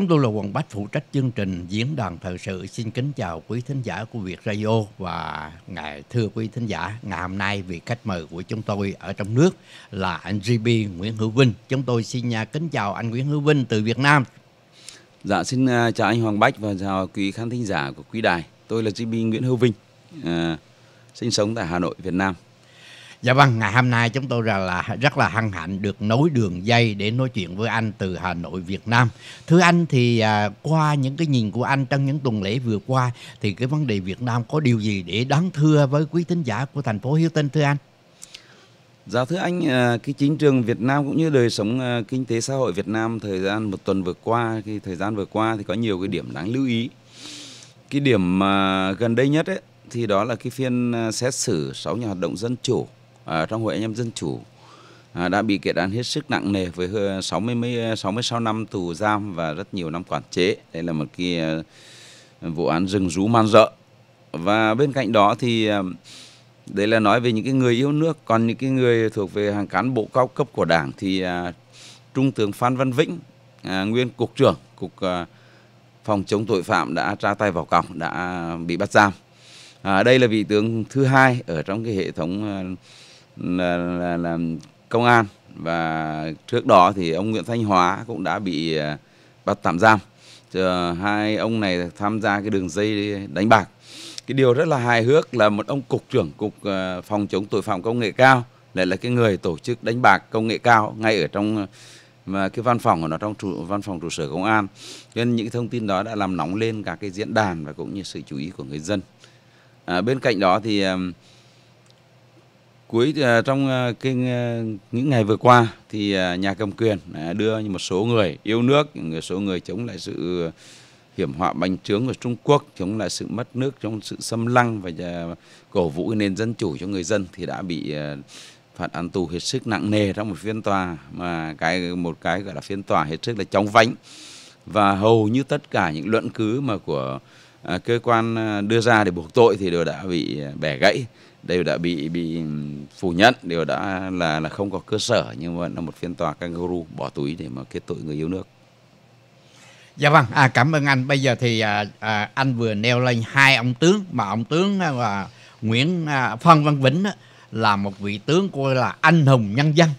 Chúng tôi là hoàng bách phụ trách chương trình diễn đàn thời sự. Xin kính chào quý thính giả của Việt Radio và ngày thưa quý thính giả, ngày hôm nay vị khách mời của chúng tôi ở trong nước là anh GB Nguyễn Hữu Vinh. Chúng tôi xin nhà kính chào anh Nguyễn Hữu Vinh từ Việt Nam. Dạ xin à, chào anh Hoàng Bách và chào quý khán thính giả của quý đài. Tôi là GB Nguyễn Hữu Vinh, à, sinh sống tại Hà Nội, Việt Nam. Dạ vâng, ngày hôm nay chúng tôi rất là rất là hân hạnh được nối đường dây để nói chuyện với anh từ Hà Nội, Việt Nam. Thưa anh thì à, qua những cái nhìn của anh trong những tuần lễ vừa qua thì cái vấn đề Việt Nam có điều gì để đáng thưa với quý tín giả của thành phố Hiếu Tinh thưa anh? Dạ thưa anh, à, cái chính trường Việt Nam cũng như đời sống à, kinh tế xã hội Việt Nam thời gian một tuần vừa qua, cái thời gian vừa qua thì có nhiều cái điểm đáng lưu ý. Cái điểm mà gần đây nhất ấy, thì đó là cái phiên à, xét xử 6 nhà hoạt động dân chủ à, trong Hội Anh em Dân Chủ à, đã bị kiện án hết sức nặng nề với 60 mấy 66 ờ, năm tù giam và rất nhiều năm quản chế. Đây là một cái à, vụ án rừng rú man rợ. Và bên cạnh đó thì à, đấy là nói về những cái người yêu nước, còn những cái người thuộc về hàng cán bộ cao cấp của Đảng thì à, Trung tướng Phan Văn Vĩnh, à, nguyên cục trưởng cục à, phòng chống tội phạm đã tra tay vào cổng đã bị bắt giam. À, đây là vị tướng thứ hai ở trong cái hệ thống à, là, là, là công an và trước đó thì ông Nguyễn Thanh Hóa cũng đã bị à, bắt tạm giam. Chờ hai ông này tham gia cái đường dây đánh bạc. Cái điều rất là hài hước là một ông cục trưởng cục à, phòng chống tội phạm công nghệ cao lại là cái người tổ chức đánh bạc công nghệ cao ngay ở trong à, mà cái văn phòng của nó trong trụ, văn phòng trụ sở công an nên những thông tin đó đã làm nóng lên cả cái diễn đàn và cũng như sự chú ý của người dân à, bên cạnh đó thì cuối à, trong à, cái à, những ngày vừa qua thì nhà cầm quyền đưa một số người yêu nước, một số người chống lại sự hiểm họa bành trướng của Trung Quốc, chống lại sự mất nước, chống sự xâm lăng và cổ vũ nền dân chủ cho người dân thì đã bị phạt án tù hết sức nặng nề trong một phiên tòa mà cái một cái gọi là phiên tòa hết sức là chóng vánh và hầu như tất cả những luận cứ mà của cơ quan đưa ra để buộc tội thì đều đã bị bẻ gãy đều đã bị bị phủ nhận đều đã là là không có cơ sở nhưng mà là một phiên tòa kangaroo bỏ túi để mà kết tội người yêu nước dạ vâng à, cảm ơn anh bây giờ thì à, à, anh vừa nêu lên hai ông tướng mà ông tướng là Nguyễn à, Phan Văn Vĩnh đó, là một vị tướng coi là anh hùng nhân dân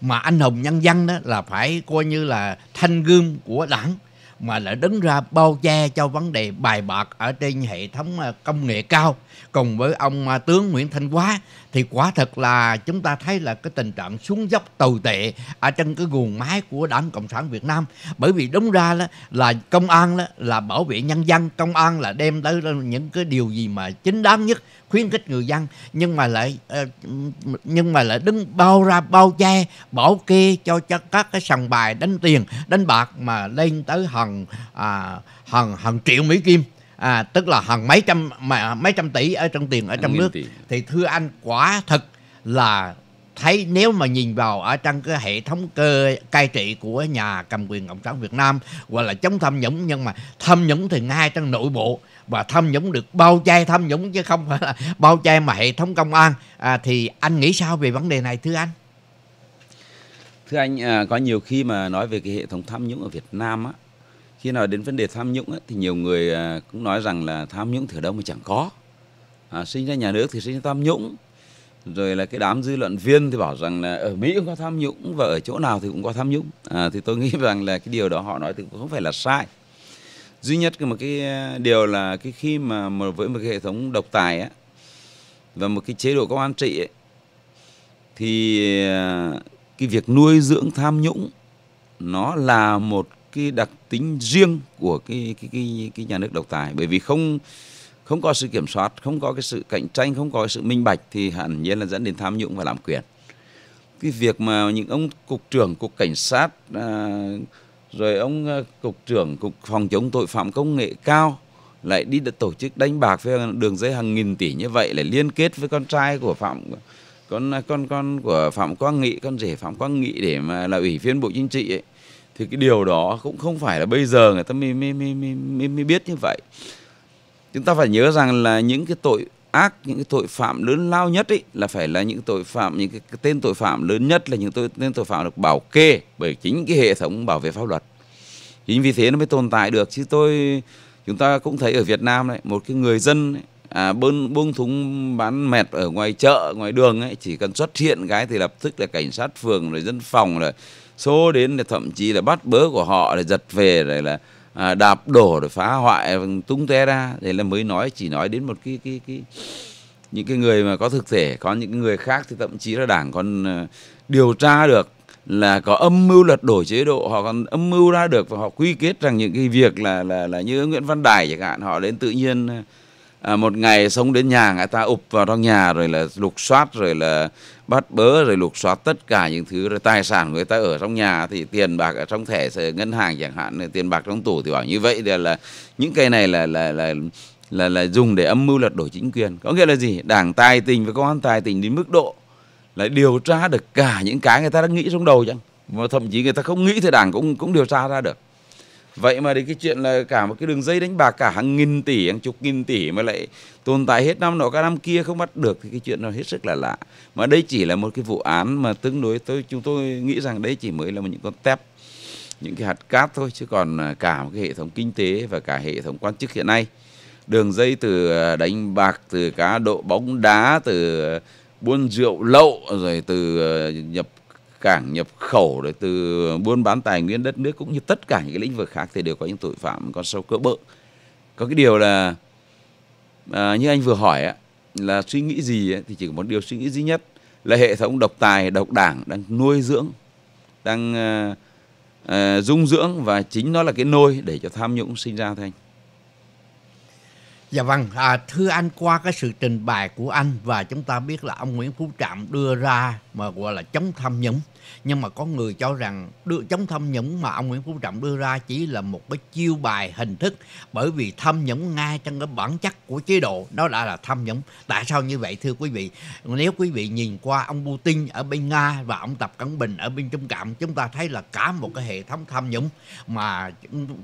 mà anh hùng nhân dân đó là phải coi như là thanh gươm của đảng mà lại đứng ra bao che cho vấn đề bài bạc ở trên hệ thống à, công nghệ cao cùng với ông à, tướng Nguyễn Thanh Hóa thì quả thật là chúng ta thấy là cái tình trạng xuống dốc tồi tệ ở trên cái guồng máy của Đảng Cộng sản Việt Nam bởi vì đúng ra là, là công an là, là bảo vệ nhân dân công an là đem tới những cái điều gì mà chính đáng nhất khuyến khích người dân nhưng mà lại ờ, nhưng mà lại đứng bao ra bao che bảo kê cho cho các cái sòng bài đánh tiền đánh bạc mà lên tới hàng à, hàng hàng triệu mỹ kim à, tức là hàng mấy trăm mà mấy trăm tỷ ở trong tiền ở trong nước thì thưa anh quả thật là thấy nếu mà nhìn vào ở trong cái hệ thống cơ cai trị của nhà cầm quyền cộng sản Việt Nam gọi là chống tham nhũng nhưng mà tham nhũng thì ngay trong nội bộ và tham nhũng được bao che tham nhũng chứ không phải là bao che mà hệ thống công an à, thì anh nghĩ sao về vấn đề này thưa anh thưa anh à, có nhiều khi mà nói về cái hệ thống tham nhũng ở Việt Nam á khi nào đến vấn đề tham nhũng á, thì nhiều người à, cũng nói rằng là tham nhũng từ đâu mà chẳng có à, sinh ra nhà nước thì sinh ra tham nhũng rồi là cái đám dư luận viên thì bảo rằng là ở Mỹ cũng có tham nhũng và ở chỗ nào thì cũng có tham nhũng à, thì tôi nghĩ rằng là cái điều đó họ nói thì cũng không phải là sai duy nhất cái một cái ờ, điều là cái khi mà, với một cái hệ thống độc tài á và một cái chế độ công an trị ấy, thì ờ, cái việc nuôi dưỡng tham nhũng nó là một cái đặc tính riêng của cái cái cái cái nhà nước độc tài bởi vì không không có sự kiểm soát, không có cái sự cạnh tranh, không có cái sự minh bạch thì hẳn nhiên là dẫn đến tham nhũng và lạm quyền. Cái việc mà những ông cục trưởng, cục cảnh sát, à, rồi ông ờ, cục trưởng cục phòng chống tội phạm công nghệ cao lại đi tổ chức đánh bạc với đường dây hàng nghìn tỷ như vậy lại liên kết với con trai của phạm con con con của phạm quang nghị con rể phạm quang nghị để mà là ủy viên bộ chính trị ấy. thì cái điều đó cũng không phải là bây giờ người ta mới mới mới mới, mới biết như vậy chúng ta phải nhớ rằng là những cái tội ác những cái tội phạm lớn lao nhất ấy là phải là những tội phạm những cái, tên tội phạm lớn nhất là những tội tên tội phạm được bảo kê bởi chính cái hệ thống bảo vệ pháp luật chính vì thế nó mới tồn tại được chứ tôi chúng ta cũng thấy ở Việt Nam này một cái người dân ấy, à, buông buông thúng bán mẹt ở ngoài chợ ngoài đường ấy chỉ cần xuất hiện cái thì lập tức là cảnh sát phường rồi dân phòng rồi xô đến là thậm chí là bắt bớ của họ rồi giật về rồi là à, đạp đổ để phá hoại tung té ra thế là mới nói chỉ nói đến một cái cái cái những cái người mà có thực thể có những người khác thì thậm chí là đảng còn ờ, điều tra được là có âm mưu lật đổ chế độ họ còn âm mưu ra được và họ quy kết rằng những cái việc là là là như Nguyễn Văn Đài chẳng hạn họ đến tự nhiên ờ, à, một ngày sống đến nhà người ta ụp vào trong nhà rồi là lục soát rồi là bắt bớ rồi lục soát tất cả những thứ rồi tài sản người ta ở trong nhà thì tiền bạc ở trong thẻ ngân hàng chẳng hạn tiền bạc trong tủ thì bảo như vậy là, là những cái này là là là là là dùng để âm mưu lật đổ chính quyền có nghĩa là gì đảng tài tình với công an tài tình đến mức độ là điều tra được cả những cái người ta đang nghĩ trong đầu chẳng mà thậm chí người ta không nghĩ thì đảng cũng cũng điều tra ra được Vậy mà đến cái chuyện là cả một cái đường dây đánh bạc cả hàng nghìn tỷ, hàng chục nghìn tỷ mà lại tồn tại hết năm nọ cả năm kia không bắt được thì cái chuyện nó hết sức là lạ. Mà đây chỉ là một cái vụ án mà tương đối tôi chúng tôi nghĩ rằng đấy chỉ mới là một những con tép những cái hạt cát thôi chứ còn à, cả một cái hệ thống kinh tế và cả hệ thống quan chức hiện nay đường dây từ à, đánh bạc từ cá độ bóng đá từ buôn rượu lậu rồi từ à, nhập cảng nhập khẩu rồi từ buôn bán tài nguyên đất nước cũng như tất cả những cái lĩnh vực khác thì đều có những tội phạm con sâu cỡ bự có cái điều là à, như anh vừa hỏi á, là suy nghĩ gì ấy, thì chỉ có một điều suy nghĩ duy nhất là hệ thống độc tài độc đảng đang nuôi dưỡng đang à, à, dung dưỡng và chính nó là cái nôi để cho tham nhũng sinh ra thôi anh Dạ vâng, à, thưa anh qua cái sự trình bày của anh và chúng ta biết là ông Nguyễn Phú Trạm đưa ra mà gọi là chống tham nhũng nhưng mà có người cho rằng đưa, chống tham nhũng mà ông Nguyễn Phú Trọng đưa ra chỉ là một cái chiêu bài hình thức bởi vì tham nhũng ngay trong cái bản chất của chế độ nó đã là tham nhũng. Tại sao như vậy thưa quý vị? Nếu quý vị nhìn qua ông Putin ở bên Nga và ông Tập Cận Bình ở bên Trung Cảm chúng ta thấy là cả một cái hệ thống tham nhũng mà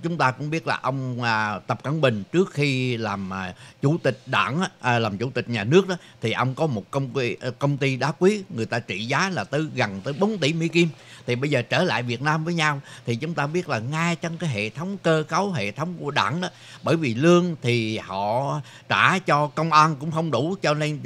chúng ta cũng biết là ông à, Tập Cận Bình trước khi làm à, chủ tịch đảng à, làm chủ tịch nhà nước đó thì ông có một công ty công ty đá quý người ta trị giá là tới gần tới 4 tỷ tỷ Mỹ Kim thì bây giờ trở lại Việt Nam với nhau thì chúng ta biết là ngay trong cái hệ thống cơ cấu hệ thống của đảng đó bởi vì lương thì họ trả cho công an cũng không đủ cho nên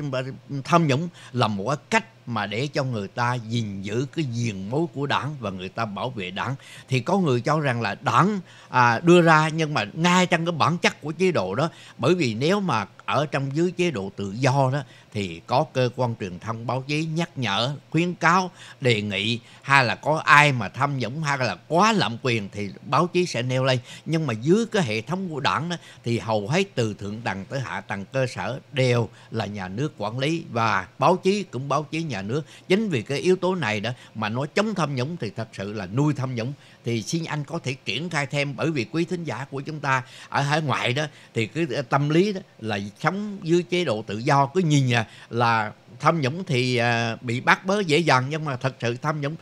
tham nhũng là một cái cách mà để cho người ta gìn giữ cái diền mối của đảng và người ta bảo vệ đảng thì có người cho rằng là đảng à, đưa ra nhưng mà ngay trong cái bản chất của chế độ đó bởi vì nếu mà ở trong dưới chế độ tự do đó thì có cơ quan truyền thông báo chí nhắc nhở khuyến cáo đề nghị hay là có có ai mà tham nhũng hay là quá lạm quyền thì báo chí sẽ nêu lên nhưng mà dưới cái hệ thống của đảng đó, thì hầu hết từ thượng tầng tới hạ tầng cơ sở đều là nhà nước quản lý và báo chí cũng báo chí nhà nước chính vì cái yếu tố này đó mà nói chống tham nhũng thì thật sự là nuôi tham nhũng thì xin anh có thể triển khai thêm bởi vì quý thính giả của chúng ta ở hải ngoại đó thì cái ờ, tâm lý đó là sống dưới chế độ tự do cứ nhìn là, ờ, là tham nhũng thì ờ, bị bắt bớ dễ dàng nhưng mà thật sự tham nhũng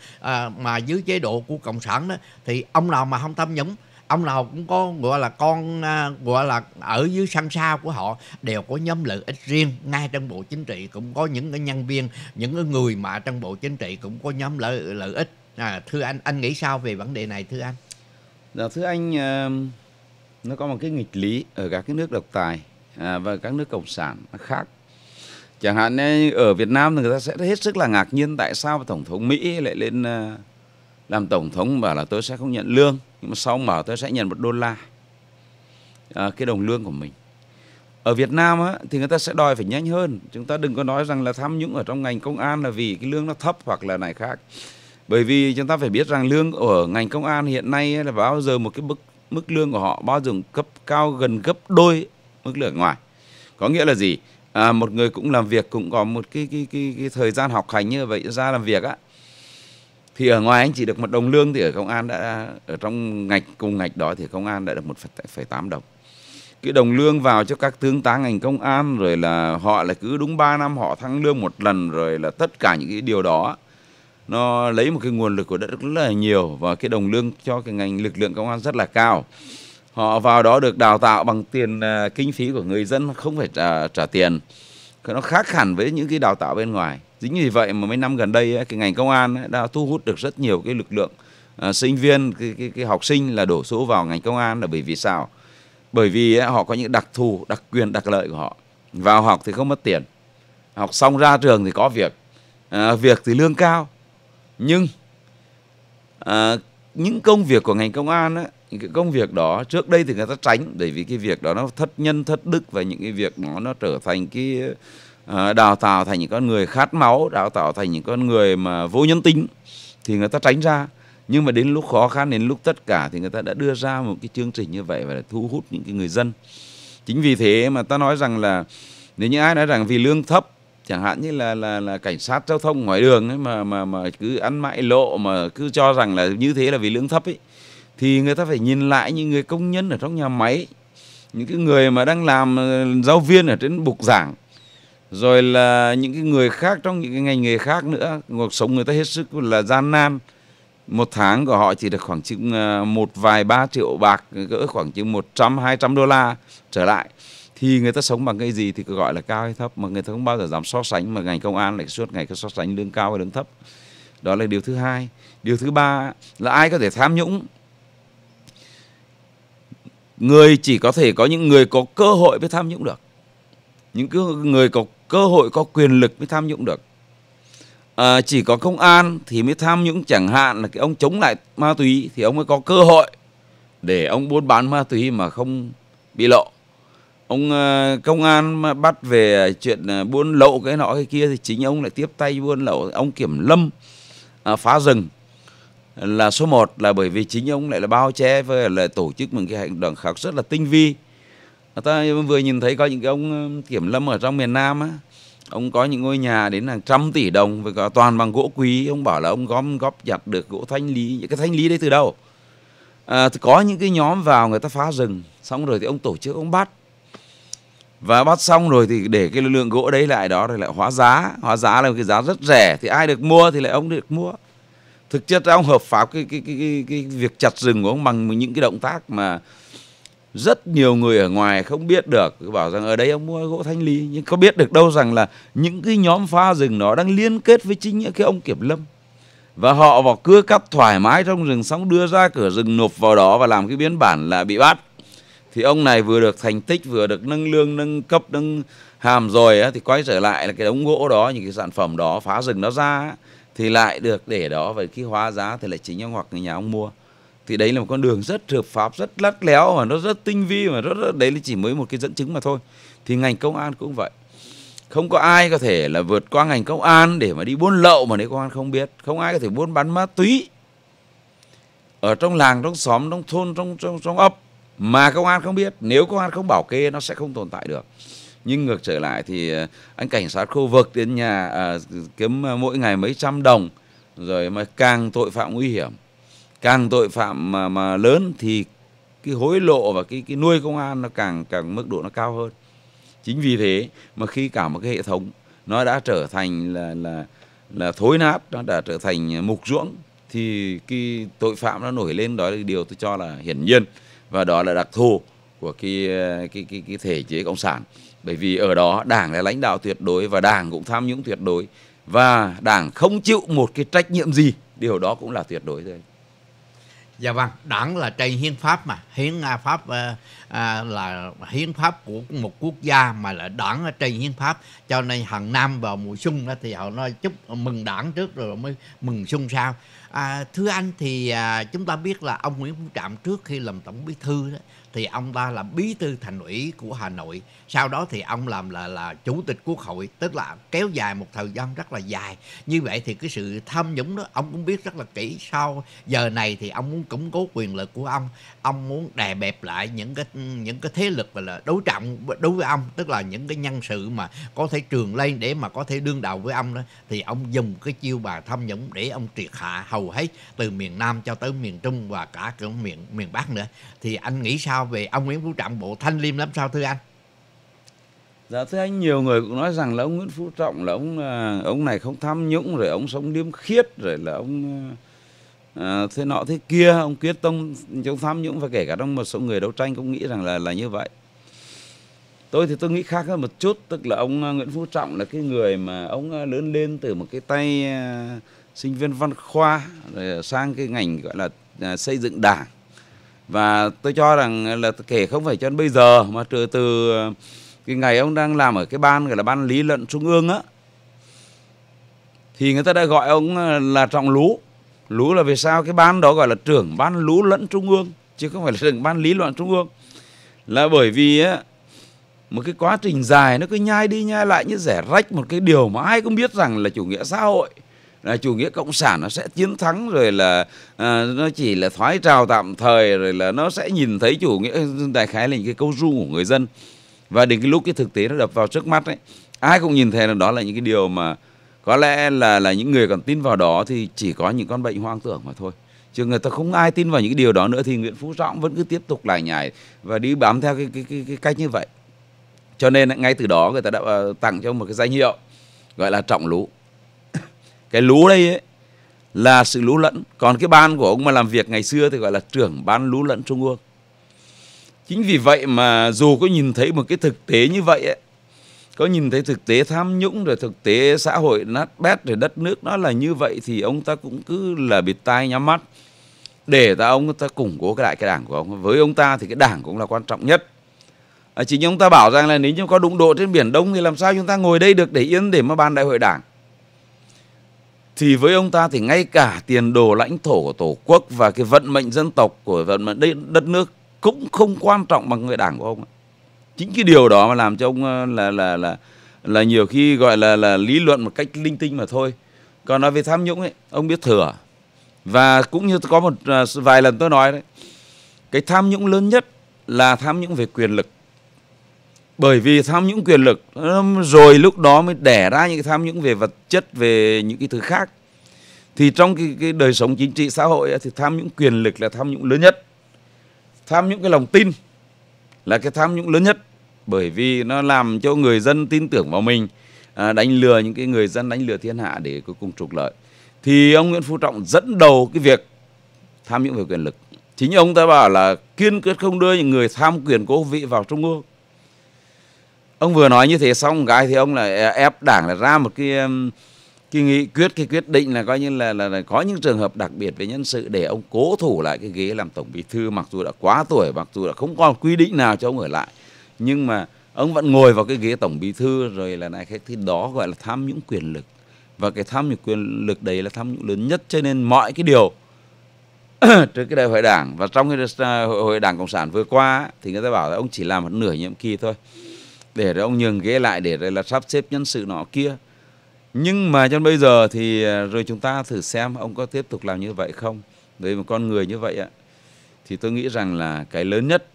mà dưới chế độ của cộng sản đó thì ông nào mà không tham nhũng ông nào cũng có gọi là con gọi là ở dưới sân sao của họ đều có nhóm lợi ích riêng ngay trong bộ chính trị cũng có những cái nhân viên những cái người mà trong bộ chính trị cũng có nhóm lợi lợi ích à, thưa anh anh nghĩ sao về vấn đề này thưa anh dạ thưa anh nó có một cái nghịch lý ở các cái nước độc tài à, và các nước cộng sản nó khác chẳng hạn ở Việt Nam thì người ta sẽ hết sức là ngạc nhiên tại sao tổng thống Mỹ lại lên ờ, làm tổng thống bảo là tôi sẽ không nhận lương nhưng mà sau bảo tôi sẽ nhận một đô la à, cái đồng lương của mình ở Việt Nam á, thì người ta sẽ đòi phải nhanh hơn chúng ta đừng có nói rằng là tham nhũng ở trong ngành công an là vì cái lương nó thấp hoặc là này khác bởi vì chúng ta phải biết rằng lương ở ngành công an hiện nay là bao giờ một cái mức mức lương của họ bao giờ cấp cao gần gấp đôi mức lương ngoài có nghĩa là gì à, một người cũng làm việc cũng có một cái cái cái, cái thời gian học hành như vậy ra làm việc á thì ở ngoài anh chỉ được một đồng lương thì ở công an đã ở trong ngạch cùng ngạch đó thì công an đã được một phẩy tám đồng cái đồng lương vào cho các tướng tá ngành công an rồi là họ là cứ đúng 3 năm họ thăng lương một lần rồi là tất cả những cái điều đó nó lấy một cái nguồn lực của đất nước rất là nhiều và cái đồng lương cho cái ngành lực lượng công an rất là cao họ vào đó được đào tạo bằng tiền uh, kinh phí của người dân không phải trả, trả tiền nó khác hẳn với những cái đào tạo bên ngoài dính như vậy mà mấy năm gần đây ấy, cái ngành công an ấy, đã thu hút được rất nhiều cái lực lượng uh, sinh viên cái, cái, cái học sinh là đổ số vào ngành công an là bởi vì sao bởi vì ấy, họ có những đặc thù đặc quyền đặc lợi của họ vào học thì không mất tiền học xong ra trường thì có việc à, việc thì lương cao nhưng à, những công việc của ngành công an á, những cái công việc đó trước đây thì người ta tránh bởi vì cái việc đó nó thất nhân thất đức và những cái việc nó nó trở thành cái à, đào tạo thành những con người khát máu đào tạo thành những con người mà vô nhân tính thì người ta tránh ra nhưng mà đến lúc khó khăn đến lúc tất cả thì người ta đã đưa ra một cái chương trình như vậy và để thu hút những cái người dân chính vì thế mà ta nói rằng là nếu như ai nói rằng vì lương thấp chẳng hạn như là là là cảnh sát giao thông ngoài đường ấy mà mà mà cứ ăn mãi lộ mà cứ cho rằng là như thế là vì lương thấp ấy thì người ta phải nhìn lại những người công nhân ở trong nhà máy những cái người mà đang làm ờ, giáo viên ở trên bục giảng rồi là những cái người khác trong những cái ngành nghề khác nữa cuộc sống người ta hết sức là gian nan một tháng của họ chỉ được khoảng chừng ờ, một vài ba triệu bạc gỡ khoảng chừng 100 200 đô la trở lại thì người ta sống bằng cái gì thì gọi là cao hay thấp mà người ta không bao giờ dám so sánh mà ngành công an lại suốt ngày cứ so sánh lương cao hay lương thấp đó là điều thứ hai điều thứ ba là ai có thể tham nhũng người chỉ có thể có những người có cơ hội mới tham nhũng được những người có cơ hội có quyền lực mới tham nhũng được à, chỉ có công an thì mới tham nhũng chẳng hạn là cái ông chống lại ma túy thì ông mới có cơ hội để ông buôn bán ma túy mà không bị lộ ông ờ, công an mà bắt về chuyện ờ, buôn lậu cái nọ cái kia thì chính ông lại tiếp tay buôn lậu ông kiểm lâm ờ, phá rừng là số 1 là bởi vì chính ông lại là bao che và là tổ chức một cái hành động khảo rất là tinh vi ta vừa nhìn thấy có những cái ông kiểm lâm ở trong miền Nam á ông có những ngôi nhà đến hàng trăm tỷ đồng và toàn bằng gỗ quý ông bảo là ông gom góp nhặt được gỗ thanh lý những cái thanh lý đấy từ đâu à, có những cái nhóm vào người ta phá rừng xong rồi thì ông tổ chức ông bắt và bắt xong rồi thì để cái lượng gỗ đấy lại đó rồi lại hóa giá hóa giá là một cái giá rất rẻ thì ai được mua thì lại ông được mua thực chất ông hợp pháp cái cái cái cái, cái việc chặt rừng của ông bằng những cái động tác mà rất nhiều người ở ngoài không biết được cứ bảo rằng ở đây ông mua gỗ thanh lý nhưng có biết được đâu rằng là những cái nhóm phá rừng nó đang liên kết với chính những cái ông kiểm lâm và họ vào cưa cắt thoải mái trong rừng xong đưa ra cửa rừng nộp vào đó và làm cái biến bản là bị bắt thì ông này vừa được thành tích vừa được nâng lương nâng cấp nâng hàm rồi á, thì quay trở lại là cái đống gỗ đó những cái sản phẩm đó phá rừng nó ra á, thì lại được để đó và khi hóa giá thì lại chính ông hoặc người nhà ông mua thì đấy là một con đường rất hợp pháp rất lắt léo và nó rất tinh vi mà rất, rất đấy là chỉ mới một cái dẫn chứng mà thôi thì ngành công an cũng vậy không có ai có thể là vượt qua ngành công an để mà đi buôn lậu mà nếu công an không biết không ai có thể buôn bán ma túy ở trong làng trong xóm trong thôn trong trong trong ấp mà công an không biết nếu công an không bảo kê nó sẽ không tồn tại được nhưng ngược trở lại thì ờ, anh cảnh sát khu vực đến nhà à, kiếm ờ, mỗi ngày mấy trăm đồng rồi mà càng tội phạm nguy hiểm càng tội phạm mà, mà lớn thì cái hối lộ và cái cái nuôi công an nó càng càng mức độ nó cao hơn chính vì thế mà khi cả một cái hệ thống nó đã trở thành là là là thối nát nó đã trở thành mục ruỗng thì cái tội phạm nó nổi lên đó là điều tôi cho là hiển nhiên và đó là đặc thù của cái cái cái, cái thể chế cộng sản bởi vì ở đó đảng là lãnh đạo tuyệt đối và đảng cũng tham nhũng tuyệt đối và đảng không chịu một cái trách nhiệm gì điều đó cũng là tuyệt đối thôi dạ vâng đảng là trên hiến pháp mà hiến à, pháp à, à, là hiến pháp của một quốc gia mà là đảng ở trên hiến pháp cho nên hàng năm vào mùa xuân đó thì họ nói chúc mừng đảng trước rồi mới mừng xuân sau à, thưa anh thì à, chúng ta biết là ông Nguyễn Phú Trọng trước khi làm tổng bí thư đó thì ông ta là bí thư thành ủy của Hà Nội sau đó thì ông làm là là chủ tịch quốc hội tức là kéo dài một thời gian rất là dài như vậy thì cái sự tham nhũng đó ông cũng biết rất là kỹ sau giờ này thì ông muốn củng cố quyền lực của ông ông muốn đè bẹp lại những cái những cái thế lực và là đối trọng đối với ông tức là những cái nhân sự mà có thể trường lên để mà có thể đương đầu với ông đó thì ông dùng cái chiêu bà tham nhũng để ông triệt hạ hầu hết từ miền Nam cho tới miền Trung và cả cái miền miền Bắc nữa thì anh nghĩ sao sao về ông Nguyễn Phú Trọng bộ thanh liêm lắm sao thưa anh? Dạ thưa anh nhiều người cũng nói rằng là ông Nguyễn Phú Trọng là ông à, ông này không tham nhũng rồi ông sống liêm khiết rồi là ông à, à, thế nọ thế kia ông quyết tâm chống tham nhũng và kể cả trong một số người đấu tranh cũng nghĩ rằng là là như vậy tôi thì tôi nghĩ khác hơn một chút tức là ông à, Nguyễn Phú Trọng là cái người mà ông lớn lên từ một cái tay sinh viên văn khoa rồi sang cái ngành gọi là xây dựng đảng và tôi cho rằng là kể không phải cho đến bây giờ mà từ từ ờ, cái ngày ông đang làm ở cái ban gọi là ban lý luận trung ương á thì người ta đã gọi ông ờ, là trọng lũ lũ là vì sao cái ban đó gọi là trưởng ban lũ lẫn trung ương chứ không phải là trưởng ban lý luận trung ương là bởi vì á, một cái quá trình dài nó cứ nhai đi nhai lại như rẻ rách một cái điều mà ai cũng biết rằng là chủ nghĩa xã hội là chủ nghĩa cộng sản nó sẽ chiến thắng rồi là à, nó chỉ là thoái trào tạm thời rồi là nó sẽ nhìn thấy chủ nghĩa đại khái là những cái câu ru của người dân và đến cái lúc cái thực tế nó đập vào trước mắt ấy ai cũng nhìn thấy là đó là những cái điều mà có lẽ là là những người còn tin vào đó thì chỉ có những con bệnh hoang tưởng mà thôi chứ người ta không ai tin vào những cái điều đó nữa thì Nguyễn Phú Trọng vẫn cứ tiếp tục lải nhải và đi bám theo cái cái cái, cái cách như vậy cho nên ngay từ đó người ta đã à, tặng cho một cái danh hiệu gọi là trọng lũ cái lú đây ấy, là sự lú lẫn còn cái ban của ông mà làm việc ngày xưa thì gọi là trưởng ban lú lẫn trung ương chính vì vậy mà dù có nhìn thấy một cái thực tế như vậy ấy, có nhìn thấy thực tế tham nhũng rồi thực tế xã hội nát bét rồi đất nước nó là như vậy thì ông ta cũng cứ là bịt tai nhắm mắt để ta ông ta củng cố cái đại cái đảng của ông với ông ta thì cái đảng cũng là quan trọng nhất à, chỉ chính ông ta bảo rằng là nếu như có đụng độ trên biển đông thì làm sao chúng ta ngồi đây được để yên để mà ban đại hội đảng thì với ông ta thì ngay cả tiền đồ lãnh thổ của tổ quốc và cái vận mệnh dân tộc của vận mệnh đất nước cũng không quan trọng bằng người đảng của ông chính cái điều đó mà làm cho ông ờ, là là là là nhiều khi gọi là là lý luận một cách linh tinh mà thôi còn nói về tham nhũng ấy ông biết thừa và cũng như có một ờ, vài lần tôi nói đấy cái tham nhũng lớn nhất là tham nhũng về quyền lực bởi vì tham nhũng quyền lực um, rồi lúc đó mới đẻ ra những tham nhũng về vật chất về những cái thứ khác thì trong cái, cái đời sống chính trị xã hội thì tham nhũng quyền lực là tham nhũng lớn nhất tham nhũng cái lòng tin là cái tham nhũng lớn nhất bởi vì nó làm cho người dân tin tưởng vào mình à, đánh lừa những cái người dân đánh lừa thiên hạ để cuối cùng trục lợi thì ông Nguyễn Phú Trọng dẫn đầu cái việc tham nhũng về quyền lực chính ông ta bảo là kiên quyết không đưa những người tham quyền cố vị vào trung ương ông vừa nói như thế xong cái thì ông lại à, ép đảng là ra một cái um, cái nghị quyết cái quyết định là coi như là, là là có những trường hợp đặc biệt về nhân sự để ông cố thủ lại cái ghế làm tổng bí thư mặc dù đã quá tuổi mặc dù đã không còn quy định nào cho ông ở lại nhưng mà ông vẫn ngồi vào cái ghế tổng bí thư rồi là này cái thì đó gọi là tham nhũng quyền lực và cái tham nhũng quyền lực đấy là tham nhũng lớn nhất cho nên mọi cái điều trước cái đại hội đảng và trong cái à, hội đảng cộng sản vừa qua thì người ta bảo là ông chỉ làm một nửa nhiệm kỳ thôi để rồi ông nhường ghế lại để rồi là sắp xếp nhân sự nọ kia nhưng mà cho bây giờ thì à, rồi chúng ta thử xem ông có tiếp tục làm như vậy không với một con người như vậy ạ thì tôi nghĩ rằng là cái lớn nhất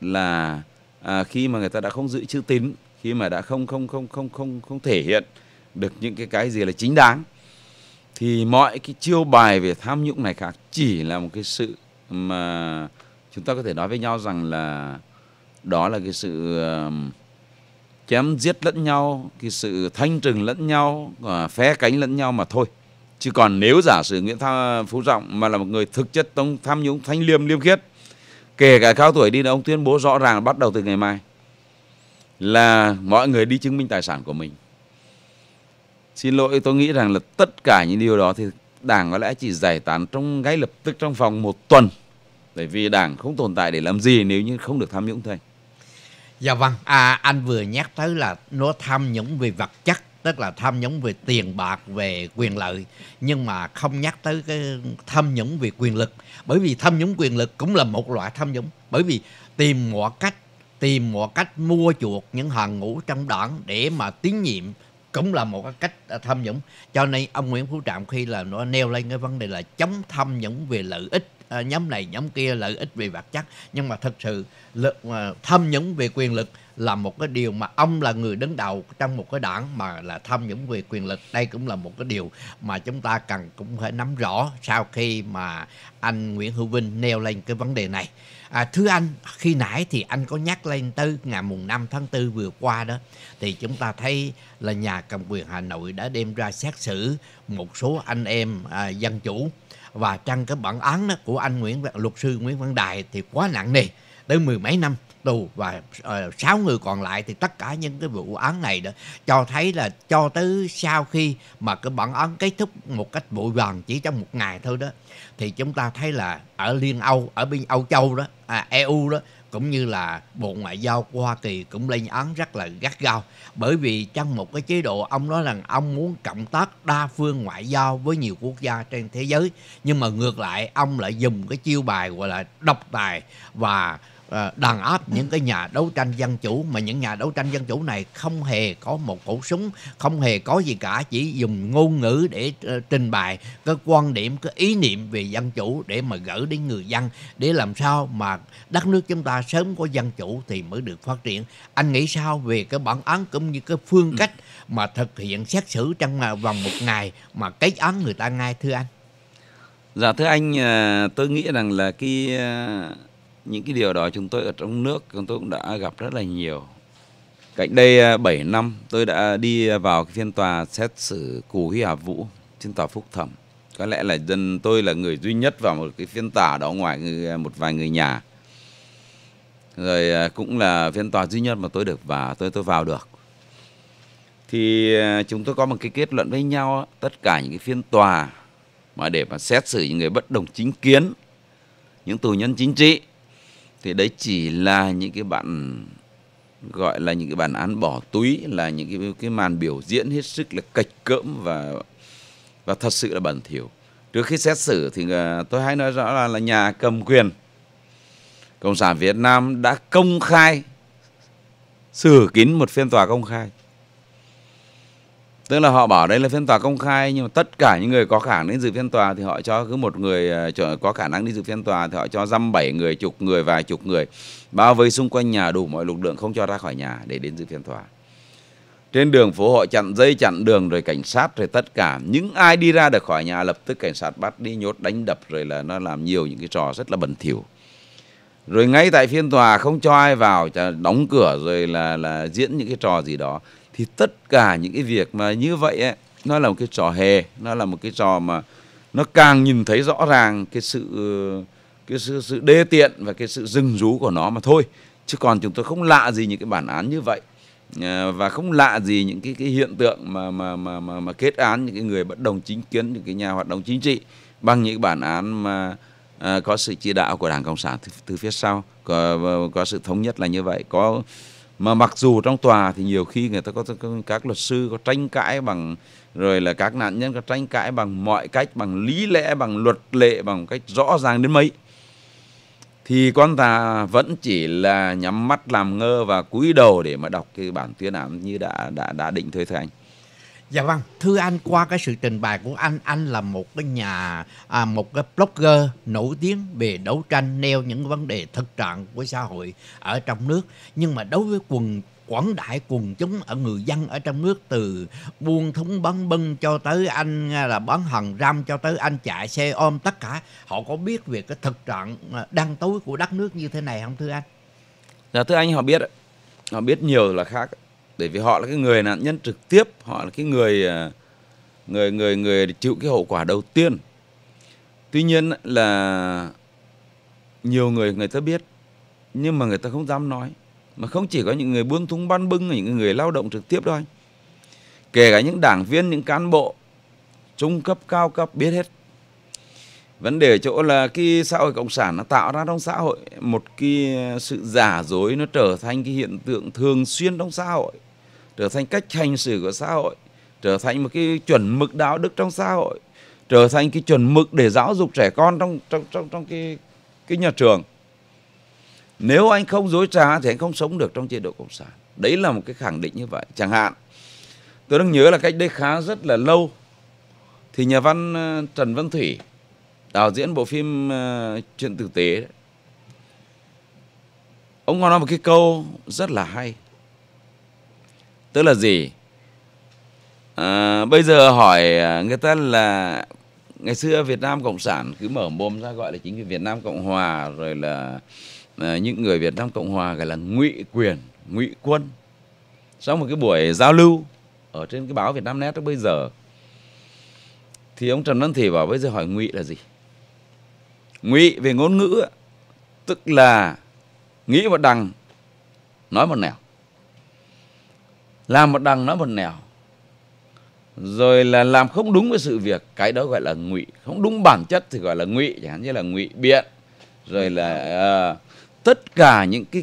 là à, khi mà người ta đã không giữ chữ tín khi mà đã không không không không không không thể hiện được những cái cái gì là chính đáng thì mọi cái chiêu bài về tham nhũng này khác chỉ là một cái sự mà chúng ta có thể nói với nhau rằng là đó là cái sự uh, chém giết lẫn nhau cái sự thanh trừng lẫn nhau và phé cánh lẫn nhau mà thôi chứ còn nếu giả sử nguyễn Tha, phú trọng mà là một người thực chất tông tham nhũng thanh liêm liêm khiết kể cả cao tuổi đi là ông tuyên bố rõ ràng bắt đầu từ ngày mai là mọi người đi chứng minh tài sản của mình xin lỗi tôi nghĩ rằng là tất cả những điều đó thì đảng có lẽ chỉ giải tán trong ngay lập tức trong vòng một tuần bởi vì đảng không tồn tại để làm gì nếu như không được tham nhũng thôi Dạ vâng, à, anh vừa nhắc tới là nó tham nhũng về vật chất tức là tham nhũng về tiền bạc về quyền lợi nhưng mà không nhắc tới cái tham nhũng về quyền lực bởi vì tham nhũng quyền lực cũng là một loại tham nhũng bởi vì tìm mọi cách tìm mọi cách mua chuộc những hàng ngũ trong đảng để mà tín nhiệm cũng là một cách à, tham nhũng cho nên ông Nguyễn Phú Trạm khi là nó nêu lên cái vấn đề là chống tham nhũng về lợi ích À, nhóm này nhóm kia lợi ích về vật chất nhưng mà thực sự lực, à, tham nhũng về quyền lực là một cái điều mà ông là người đứng đầu trong một cái đảng mà là tham nhũng về quyền lực đây cũng là một cái điều mà chúng ta cần cũng phải nắm rõ sau khi mà anh Nguyễn Hữu Vinh nêu lên cái vấn đề này à, thưa anh khi nãy thì anh có nhắc lên tới ngày mùng 5 tháng 4 vừa qua đó thì chúng ta thấy là nhà cầm quyền Hà Nội đã đem ra xét xử một số anh em à, dân chủ và chăng cái bản án đó của anh Nguyễn luật sư Nguyễn Văn Đài thì quá nặng nề tới mười mấy năm tù và ờ, sáu uh, người còn lại thì tất cả những cái vụ án này đó cho thấy là cho tới sau khi mà cái bản án kết thúc một cách vội vàng chỉ trong một ngày thôi đó thì chúng ta thấy là ở liên Âu ở bên Âu Châu đó à, EU đó cũng như là Bộ Ngoại giao của Hoa Kỳ cũng lên án rất là gắt gao bởi vì trong một cái chế độ ông nói rằng ông muốn cộng tác đa phương ngoại giao với nhiều quốc gia trên thế giới nhưng mà ngược lại ông lại dùng cái chiêu bài gọi là độc tài và Ờ, đàn áp những cái nhà đấu tranh dân chủ mà những nhà đấu tranh dân chủ này không hề có một khẩu súng không hề có gì cả chỉ dùng ngôn ngữ để ờ, trình bày cái quan điểm cái ý niệm về dân chủ để mà gửi đến người dân để làm sao mà đất nước chúng ta sớm có dân chủ thì mới được phát triển anh nghĩ sao về cái bản án cũng như cái phương ừ. cách mà thực hiện xét xử trong ờ, vòng một ngày mà kết án người ta ngay thưa anh dạ thưa anh tôi nghĩ rằng là cái những cái điều đó chúng tôi ở trong nước chúng tôi cũng đã gặp rất là nhiều Cạnh đây 7 à, năm tôi đã đi vào cái phiên tòa xét xử cù huy hà vũ trên tòa phúc thẩm có lẽ là dân tôi là người duy nhất vào một cái phiên tòa đó ngoài người, à, một vài người nhà rồi à, cũng là phiên tòa duy nhất mà tôi được và tôi tôi vào được thì chúng tôi có một cái kết luận với nhau tất cả những cái phiên tòa mà để mà xét xử những người bất đồng chính kiến những tù nhân chính trị thì đấy chỉ là những cái bạn gọi là những cái bản án bỏ túi là những cái cái màn biểu diễn hết sức là cạch cỡm và và thật sự là bẩn thỉu trước khi xét xử thì à, tôi hay nói rõ là là nhà cầm quyền cộng sản Việt Nam đã công khai xử kín một phiên tòa công khai tức là họ bảo đây là phiên tòa công khai nhưng mà tất cả những người có khả năng đến dự phiên tòa thì họ cho cứ một người ờ, có khả năng đi dự phiên tòa thì họ cho dăm bảy người chục người vài chục người bao vây xung quanh nhà đủ mọi lực lượng không cho ra khỏi nhà để đến dự phiên tòa trên đường phố họ chặn dây chặn đường rồi cảnh sát rồi tất cả những ai đi ra được khỏi nhà lập tức cảnh sát bắt đi nhốt đánh đập rồi là nó làm nhiều những cái trò rất là bẩn thỉu rồi ngay tại phiên tòa không cho ai vào đóng cửa rồi là là diễn những cái trò gì đó thì tất cả những cái việc mà như vậy ấy, nó là một cái trò hề nó là một cái trò mà nó càng nhìn thấy rõ ràng cái sự cái sự, sự đê tiện và cái sự rừng rú của nó mà thôi chứ còn chúng tôi không lạ gì những cái bản án như vậy ờ, và không lạ gì những cái cái hiện tượng mà mà mà mà, mà kết án những cái người bất đồng chính kiến những cái nhà hoạt động chính trị bằng những bản án mà à, có sự chỉ đạo của đảng cộng sản từ, từ phía sau có, có sự thống nhất là như vậy có mà mặc dù trong tòa thì nhiều khi người ta có các luật sư có tranh cãi bằng rồi là các nạn nhân có tranh cãi bằng mọi cách bằng lý lẽ bằng luật lệ bằng cách rõ ràng đến mấy thì con ta vẫn chỉ là nhắm mắt làm ngơ và cúi đầu để mà đọc cái bản tuyên án như đã đã đã định thôi thưa anh Dạ vâng, thưa anh qua cái sự trình bày của anh, anh là một cái nhà à, một cái blogger nổi tiếng về đấu tranh nêu những vấn đề thực trạng của xã hội ở trong nước. Nhưng mà đối với quần quảng đại quần chúng ở người dân ở trong nước từ buôn thúng bán bưng cho tới anh là bán hàng răm cho tới anh chạy xe ôm tất cả họ có biết về cái thực trạng à, đang tối của đất nước như thế này không thưa anh? Dạ thưa anh họ biết họ biết nhiều là khác bởi vì họ là cái người nạn nhân trực tiếp họ là cái người à, người người người chịu cái hậu quả đầu tiên tuy nhiên là nhiều người người ta biết nhưng mà người ta không dám nói mà không chỉ có những người buôn thúng ban bưng những người lao động trực tiếp thôi kể cả những đảng viên những cán bộ trung cấp cao cấp biết hết vấn đề chỗ là cái xã hội cộng sản nó tạo ra trong xã hội một cái sự giả dối nó trở thành cái hiện tượng thường xuyên trong xã hội trở thành cách hành xử của xã hội trở thành một cái chuẩn mực đạo đức trong xã hội trở thành cái chuẩn mực để giáo dục trẻ con trong trong trong trong cái cái nhà trường nếu anh không dối trá thì anh không sống được trong chế độ cộng sản đấy là một cái khẳng định như vậy chẳng hạn tôi đang nhớ là cách đây khá rất là lâu thì nhà văn ờ, Trần Văn Thủy đạo diễn bộ phim ờ, chuyện tử tế ông có nói một cái câu rất là hay tức là gì à, bây giờ hỏi à, người ta là ngày xưa Việt Nam Cộng sản cứ mở mồm ra gọi là chính quyền Việt Nam Cộng hòa rồi là à, những người Việt Nam Cộng hòa gọi là ngụy quyền ngụy quân sau một cái buổi giao lưu ở trên cái báo Việt Nam Net bây giờ thì ông Trần Văn Thị bảo bây giờ hỏi ngụy là gì ngụy về ngôn ngữ tức là nghĩ một đằng nói một nẻo làm một đằng nói một nẻo rồi là làm không đúng với sự việc cái đó gọi là ngụy không đúng bản chất thì gọi là ngụy chẳng hạn như là ngụy biện rồi là uh, tất cả những cái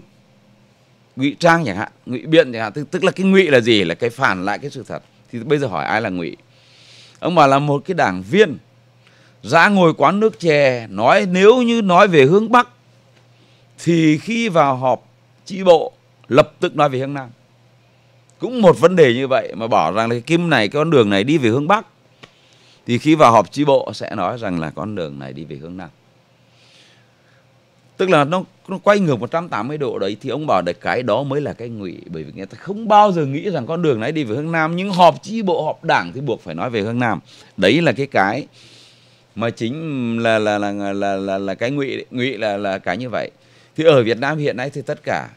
ngụy trang chẳng hạn ngụy biện chẳng hạn tức, tức là cái ngụy là gì là cái phản lại cái sự thật thì bây giờ hỏi ai là ngụy ông bảo là một cái đảng viên ra ngồi quán nước chè nói nếu như nói về hướng bắc thì khi vào họp chi bộ lập tức nói về hướng nam cũng một vấn đề như vậy mà bỏ rằng là cái kim này cái con đường này đi về hướng bắc thì khi vào họp chi bộ sẽ nói rằng là con đường này đi về hướng nam tức là nó nó quay ngược 180 độ đấy thì ông bảo được cái đó mới là cái ngụy bởi vì người ta không bao giờ nghĩ rằng con đường này đi về hướng nam nhưng họp chi bộ họp đảng thì buộc phải nói về hướng nam đấy là cái cái mà chính là là là là là, là cái ngụy ngụy là là cái như vậy thì ở Việt Nam hiện nay thì tất cả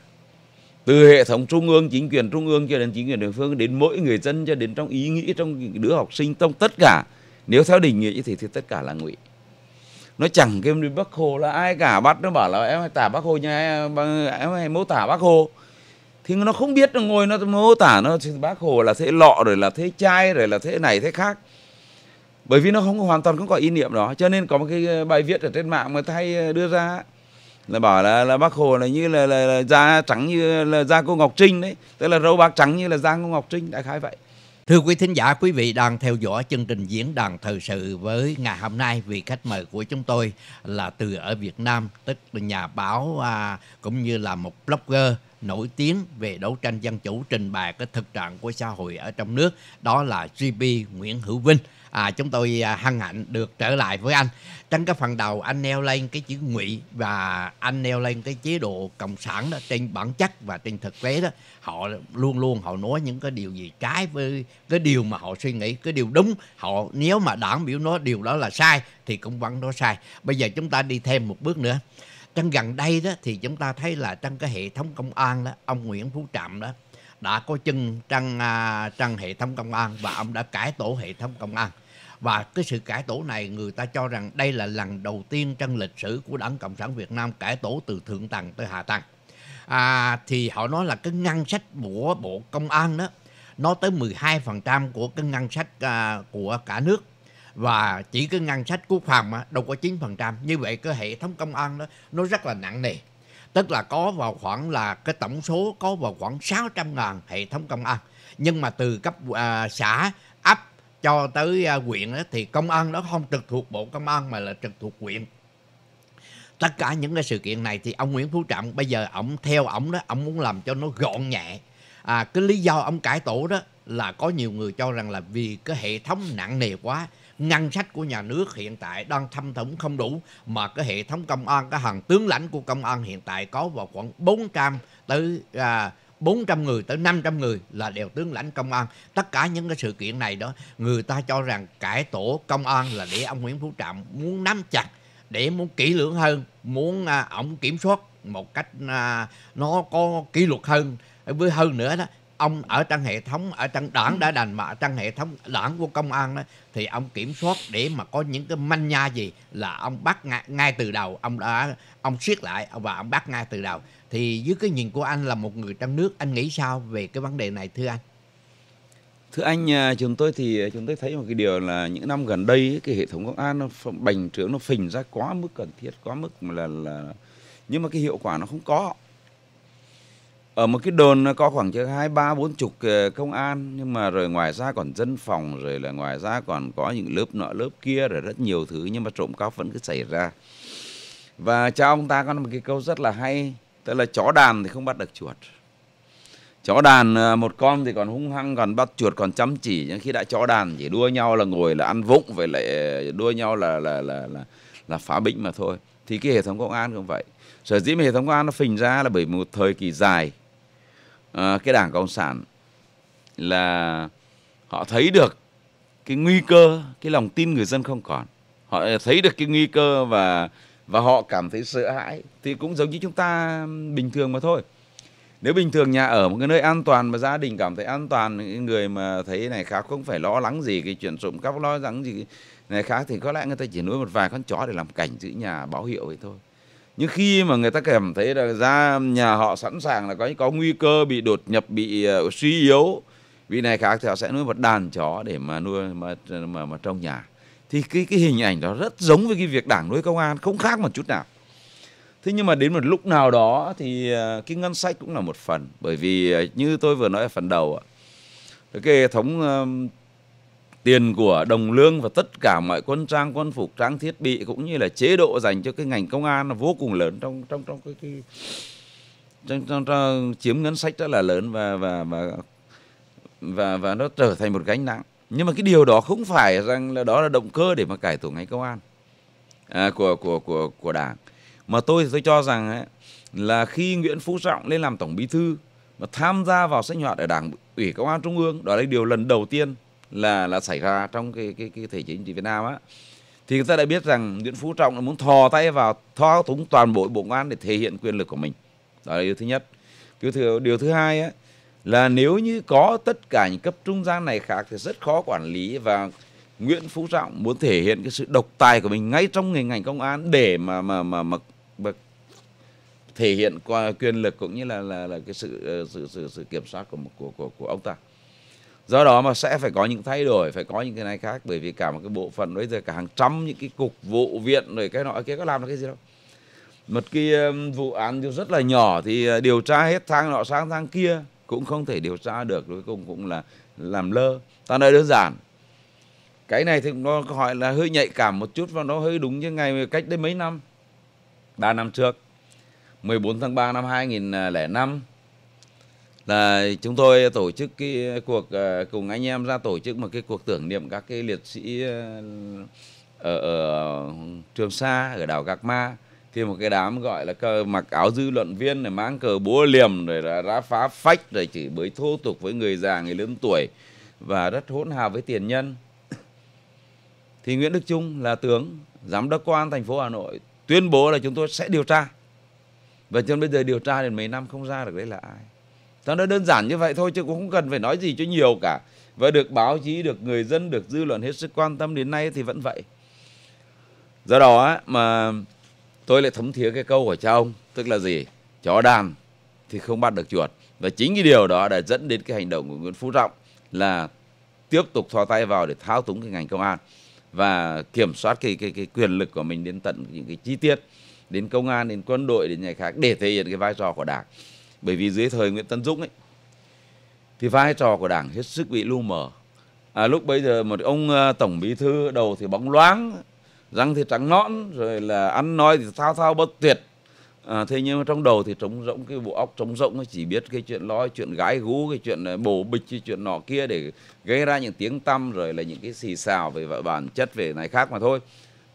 từ hệ thống trung ương chính quyền trung ương cho đến chính quyền địa phương đến mỗi người dân cho đến trong ý nghĩ trong đứa học sinh trong tất cả nếu theo định nghĩa như thế thì tất cả là ngụy nó chẳng kêu đến bác hồ là ai cả bắt nó bảo là em tả bác hồ nha em, em hay mô tả bác hồ thì nó không biết nó ngồi nó mô tả nó bác hồ là thế lọ rồi là thế chai rồi là thế này thế khác bởi vì nó không hoàn toàn không có ý niệm đó cho nên có một cái bài viết ở trên mạng mà thay đưa ra là bảo là, là bác hồ là như là, là, là da trắng như là da cô ngọc trinh đấy tức là râu bạc trắng như là da cô ngọc trinh đại khái vậy Thưa quý thính giả, quý vị đang theo dõi chương trình diễn đàn thời sự với ngày hôm nay vị khách mời của chúng tôi là từ ở Việt Nam, tức là nhà báo à, cũng như là một blogger nổi tiếng về đấu tranh dân chủ trình bày cái thực trạng của xã hội ở trong nước, đó là GB Nguyễn Hữu Vinh à, chúng tôi à, hân hạnh được trở lại với anh trong cái phần đầu anh neo lên cái chữ ngụy và anh neo lên cái chế độ cộng sản đó trên bản chất và trên thực tế đó họ luôn luôn họ nói những cái điều gì trái với cái điều mà họ suy nghĩ cái điều đúng họ nếu mà đảng biểu nói điều đó là sai thì cũng vẫn nói sai bây giờ chúng ta đi thêm một bước nữa trong gần đây đó thì chúng ta thấy là trong cái hệ thống công an đó ông Nguyễn Phú Trạm đó đã có chân trong à, trăng hệ thống công an và ông đã cải tổ hệ thống công an và cái sự cải tổ này người ta cho rằng đây là lần đầu tiên trong lịch sử của đảng cộng sản việt nam cải tổ từ thượng tầng tới hạ tầng à, thì họ nói là cái ngân sách của bộ công an đó nó tới 12% của cái ngân sách à, của cả nước và chỉ cái ngân sách quốc phòng mà đâu có 9%. Như vậy cái hệ thống công an đó nó rất là nặng nề tức là có vào khoảng là cái tổng số có vào khoảng 600 ngàn hệ thống công an nhưng mà từ cấp à, xã ấp cho tới à, huyện đó, thì công an nó không trực thuộc bộ công an mà là trực thuộc huyện tất cả những cái sự kiện này thì ông Nguyễn Phú Trọng bây giờ ông theo ông đó ông muốn làm cho nó gọn nhẹ à, cái lý do ông cải tổ đó là có nhiều người cho rằng là vì cái hệ thống nặng nề quá ngân sách của nhà nước hiện tại đang thâm thủng không đủ mà cái hệ thống công an cái hàng tướng lãnh của công an hiện tại có vào khoảng 400 tới à, 400 người tới 500 người là đều tướng lãnh công an. Tất cả những cái sự kiện này đó, người ta cho rằng cải tổ công an là để ông Nguyễn Phú Trọng muốn nắm chặt, để muốn kỹ lưỡng hơn, muốn à, ổng kiểm soát một cách à, nó có kỷ luật hơn với hơn nữa đó ông ở trong hệ thống ở trong đảng ừ. đã đành mà ở trong hệ thống đảng của công an đó thì ông kiểm soát để mà có những cái manh nha gì là ông bắt ngay, ngay từ đầu ông đã ông siết lại và ông bắt ngay từ đầu thì dưới cái nhìn của anh là một người trong nước anh nghĩ sao về cái vấn đề này thưa anh thưa anh à, chúng tôi thì à, chúng tôi thấy một cái điều là những năm gần đây cái hệ thống công an nó bành trướng nó phình ra quá mức cần thiết quá mức là là nhưng mà cái hiệu quả nó không có ở một cái đồn nó có khoảng chừng hai ba bốn chục ờ, công an nhưng mà rồi ngoài ra còn dân phòng rồi là ngoài ra còn có những lớp nọ lớp kia rồi rất nhiều thứ nhưng mà trộm cắp vẫn cứ xảy ra và cha ông ta có một cái câu rất là hay tức là chó đàn thì không bắt được chuột chó đàn ờ, một con thì còn hung hăng còn bắt chuột còn chăm chỉ nhưng khi đã chó đàn chỉ đua nhau là ngồi là ăn vụng với lại ờ, đua nhau là là là là, là phá bĩnh mà thôi thì cái hệ thống công an cũng vậy sở dĩ mà hệ thống công an nó phình ra là bởi một thời kỳ dài Ờ, cái đảng cộng sản là họ thấy được cái nguy cơ cái lòng tin người dân không còn họ thấy được cái nguy cơ và và họ cảm thấy sợ hãi thì cũng giống như chúng ta bình thường mà thôi nếu bình thường nhà ở một cái nơi an toàn mà gia đình cảm thấy an toàn người mà thấy này khác không phải lo lắng gì cái chuyện trộm cắp lo lắng gì này khác thì có lẽ người ta chỉ nuôi một vài con chó để làm cảnh giữ nhà báo hiệu vậy thôi nhưng khi mà người ta cảm thấy là ra nhà họ sẵn sàng là có có nguy cơ bị đột nhập bị uh, suy yếu vì này khác thì họ sẽ nuôi một đàn chó để mà nuôi mà mà, mà trong nhà thì cái cái hình ảnh đó rất giống với cái việc đảng nuôi công an không khác một chút nào thế nhưng mà đến một lúc nào đó thì ờ, cái ngân sách cũng là một phần bởi vì ờ, như tôi vừa nói ở phần đầu cái hệ thống tiền của đồng lương và tất cả mọi quân trang quân phục trang thiết bị cũng như là chế độ dành cho cái ngành công an là vô cùng lớn trong trong trong cái, cái trong, trong, trong chiếm ngân sách rất là lớn và và và và và nó trở thành một gánh nặng nhưng mà cái điều đó không phải rằng là đó là động cơ để mà cải tổ ngành công an à, của của của của đảng mà tôi tôi cho rằng ấy, là khi Nguyễn Phú Trọng lên làm tổng bí thư mà tham gia vào sinh hoạt ở đảng ủy công an trung ương đó là điều lần đầu tiên là là xảy ra trong cái cái, cái thể chế chính trị Việt Nam á thì người ta đã biết rằng Nguyễn Phú Trọng là muốn thò tay vào thao túng toàn bộ bộ công an để thể hiện quyền lực của mình đó là điều thứ nhất điều thứ điều thứ hai á, là nếu như có tất cả những cấp trung gian này khác thì rất khó quản lý và Nguyễn Phú Trọng muốn thể hiện cái sự độc tài của mình ngay trong ngành ngành công an để mà mà mà mà, mà thể hiện qua quyền lực cũng như là là, là cái sự ờ, sự sự, sự kiểm soát của, của của của ông ta do đó mà sẽ phải có những thay đổi phải có những cái này khác bởi vì cả một cái bộ phận bây giờ cả hàng trăm những cái cục vụ viện rồi cái nọ kia có làm được cái gì đâu một cái vụ án rất là nhỏ thì ờ, điều tra hết tháng nọ sang tháng kia cũng không thể điều tra được cuối cùng cũng là làm lơ ta nói đơn giản cái này thì nó gọi là hơi nhạy cảm một chút và nó hơi đúng như ngày cách đây mấy năm 3 năm trước 14 tháng 3 năm 2005 là chúng tôi tổ chức cái cuộc à, cùng anh em ra tổ chức một cái cuộc tưởng niệm các cái liệt sĩ à, ở, ở Trường Sa ở đảo Gạc Ma thì một cái đám gọi là cờ mặc áo dư luận viên này mang cờ búa liềm rồi là đã phá phách rồi chỉ bới thô tục với người già người lớn tuổi và rất hỗn hào với tiền nhân thì Nguyễn Đức Trung là tướng giám đốc công an thành phố Hà Nội tuyên bố là chúng tôi sẽ điều tra và cho bây giờ điều tra đến mấy năm không ra được đấy là ai cho nó đơn giản như vậy thôi chứ cũng không cần phải nói gì cho nhiều cả. Và được báo chí, được người dân, được dư luận hết sức quan tâm đến nay thì vẫn vậy. Do đó mà tôi lại thấm thía cái câu của cha ông, tức là gì? Chó đàn thì không bắt được chuột. Và chính cái điều đó đã dẫn đến cái hành động của Nguyễn Phú Trọng là tiếp tục thò tay vào để thao túng cái ngành công an và kiểm soát cái cái cái quyền lực của mình đến tận những cái chi tiết đến công an đến quân đội đến nhà khác để thể hiện cái vai trò của đảng bởi vì dưới thời Nguyễn Tân Dũng ấy thì vai trò của Đảng hết sức bị lu mờ. À, lúc bây giờ một ông à, tổng bí thư đầu thì bóng loáng, răng thì trắng nõn, rồi là ăn nói thì thao thao bất tuyệt. À, thế nhưng mà trong đầu thì trống rỗng cái bộ óc trống rỗng chỉ biết cái chuyện lo chuyện gái gú cái chuyện à, bổ bịch cái chuyện nọ kia để gây ra những tiếng tăm rồi là những cái xì xào về bản chất về này khác mà thôi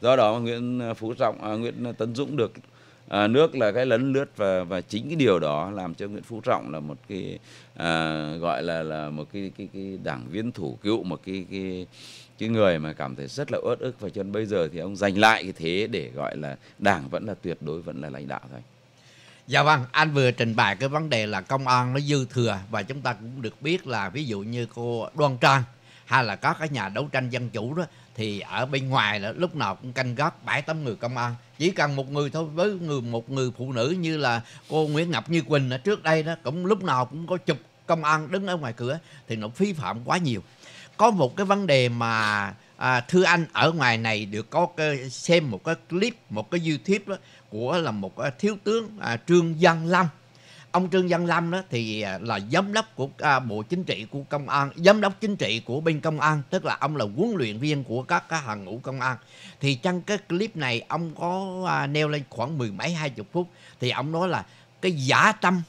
do đó Nguyễn Phú Trọng à, Nguyễn Tấn Dũng được à, nước là cái lấn lướt và và chính cái điều đó làm cho Nguyễn Phú Trọng là một cái à, gọi là là một cái cái cái đảng viên thủ cựu một cái cái cái người mà cảm thấy rất là uất ức và cho đến bây giờ thì ông giành lại cái thế để gọi là đảng vẫn là tuyệt đối vẫn là lãnh đạo thôi. Dạ vâng, anh vừa trình bày cái vấn đề là công an nó dư thừa và chúng ta cũng được biết là ví dụ như cô Đoan Trang hay là các cái nhà đấu tranh dân chủ đó thì ở bên ngoài là lúc nào cũng canh gác bảy tám người công an chỉ cần một người thôi với người một người phụ nữ như là cô Nguyễn Ngọc Như Quỳnh ở trước đây đó cũng lúc nào cũng có chụp công an đứng ở ngoài cửa thì nó phi phạm quá nhiều có một cái vấn đề mà à, thưa anh ở ngoài này được có cái, xem một cái clip một cái youtube đó của là một à, thiếu tướng à, Trương Văn Lâm ông Trương Văn Lâm đó thì à, là giám đốc của à, bộ chính trị của công an, giám đốc chính trị của bên công an, tức là ông là huấn luyện viên của các cái hàng ngũ công an. Thì trong cái clip này ông có à, nêu lên khoảng mười mấy hai chục phút thì ông nói là cái giả tâm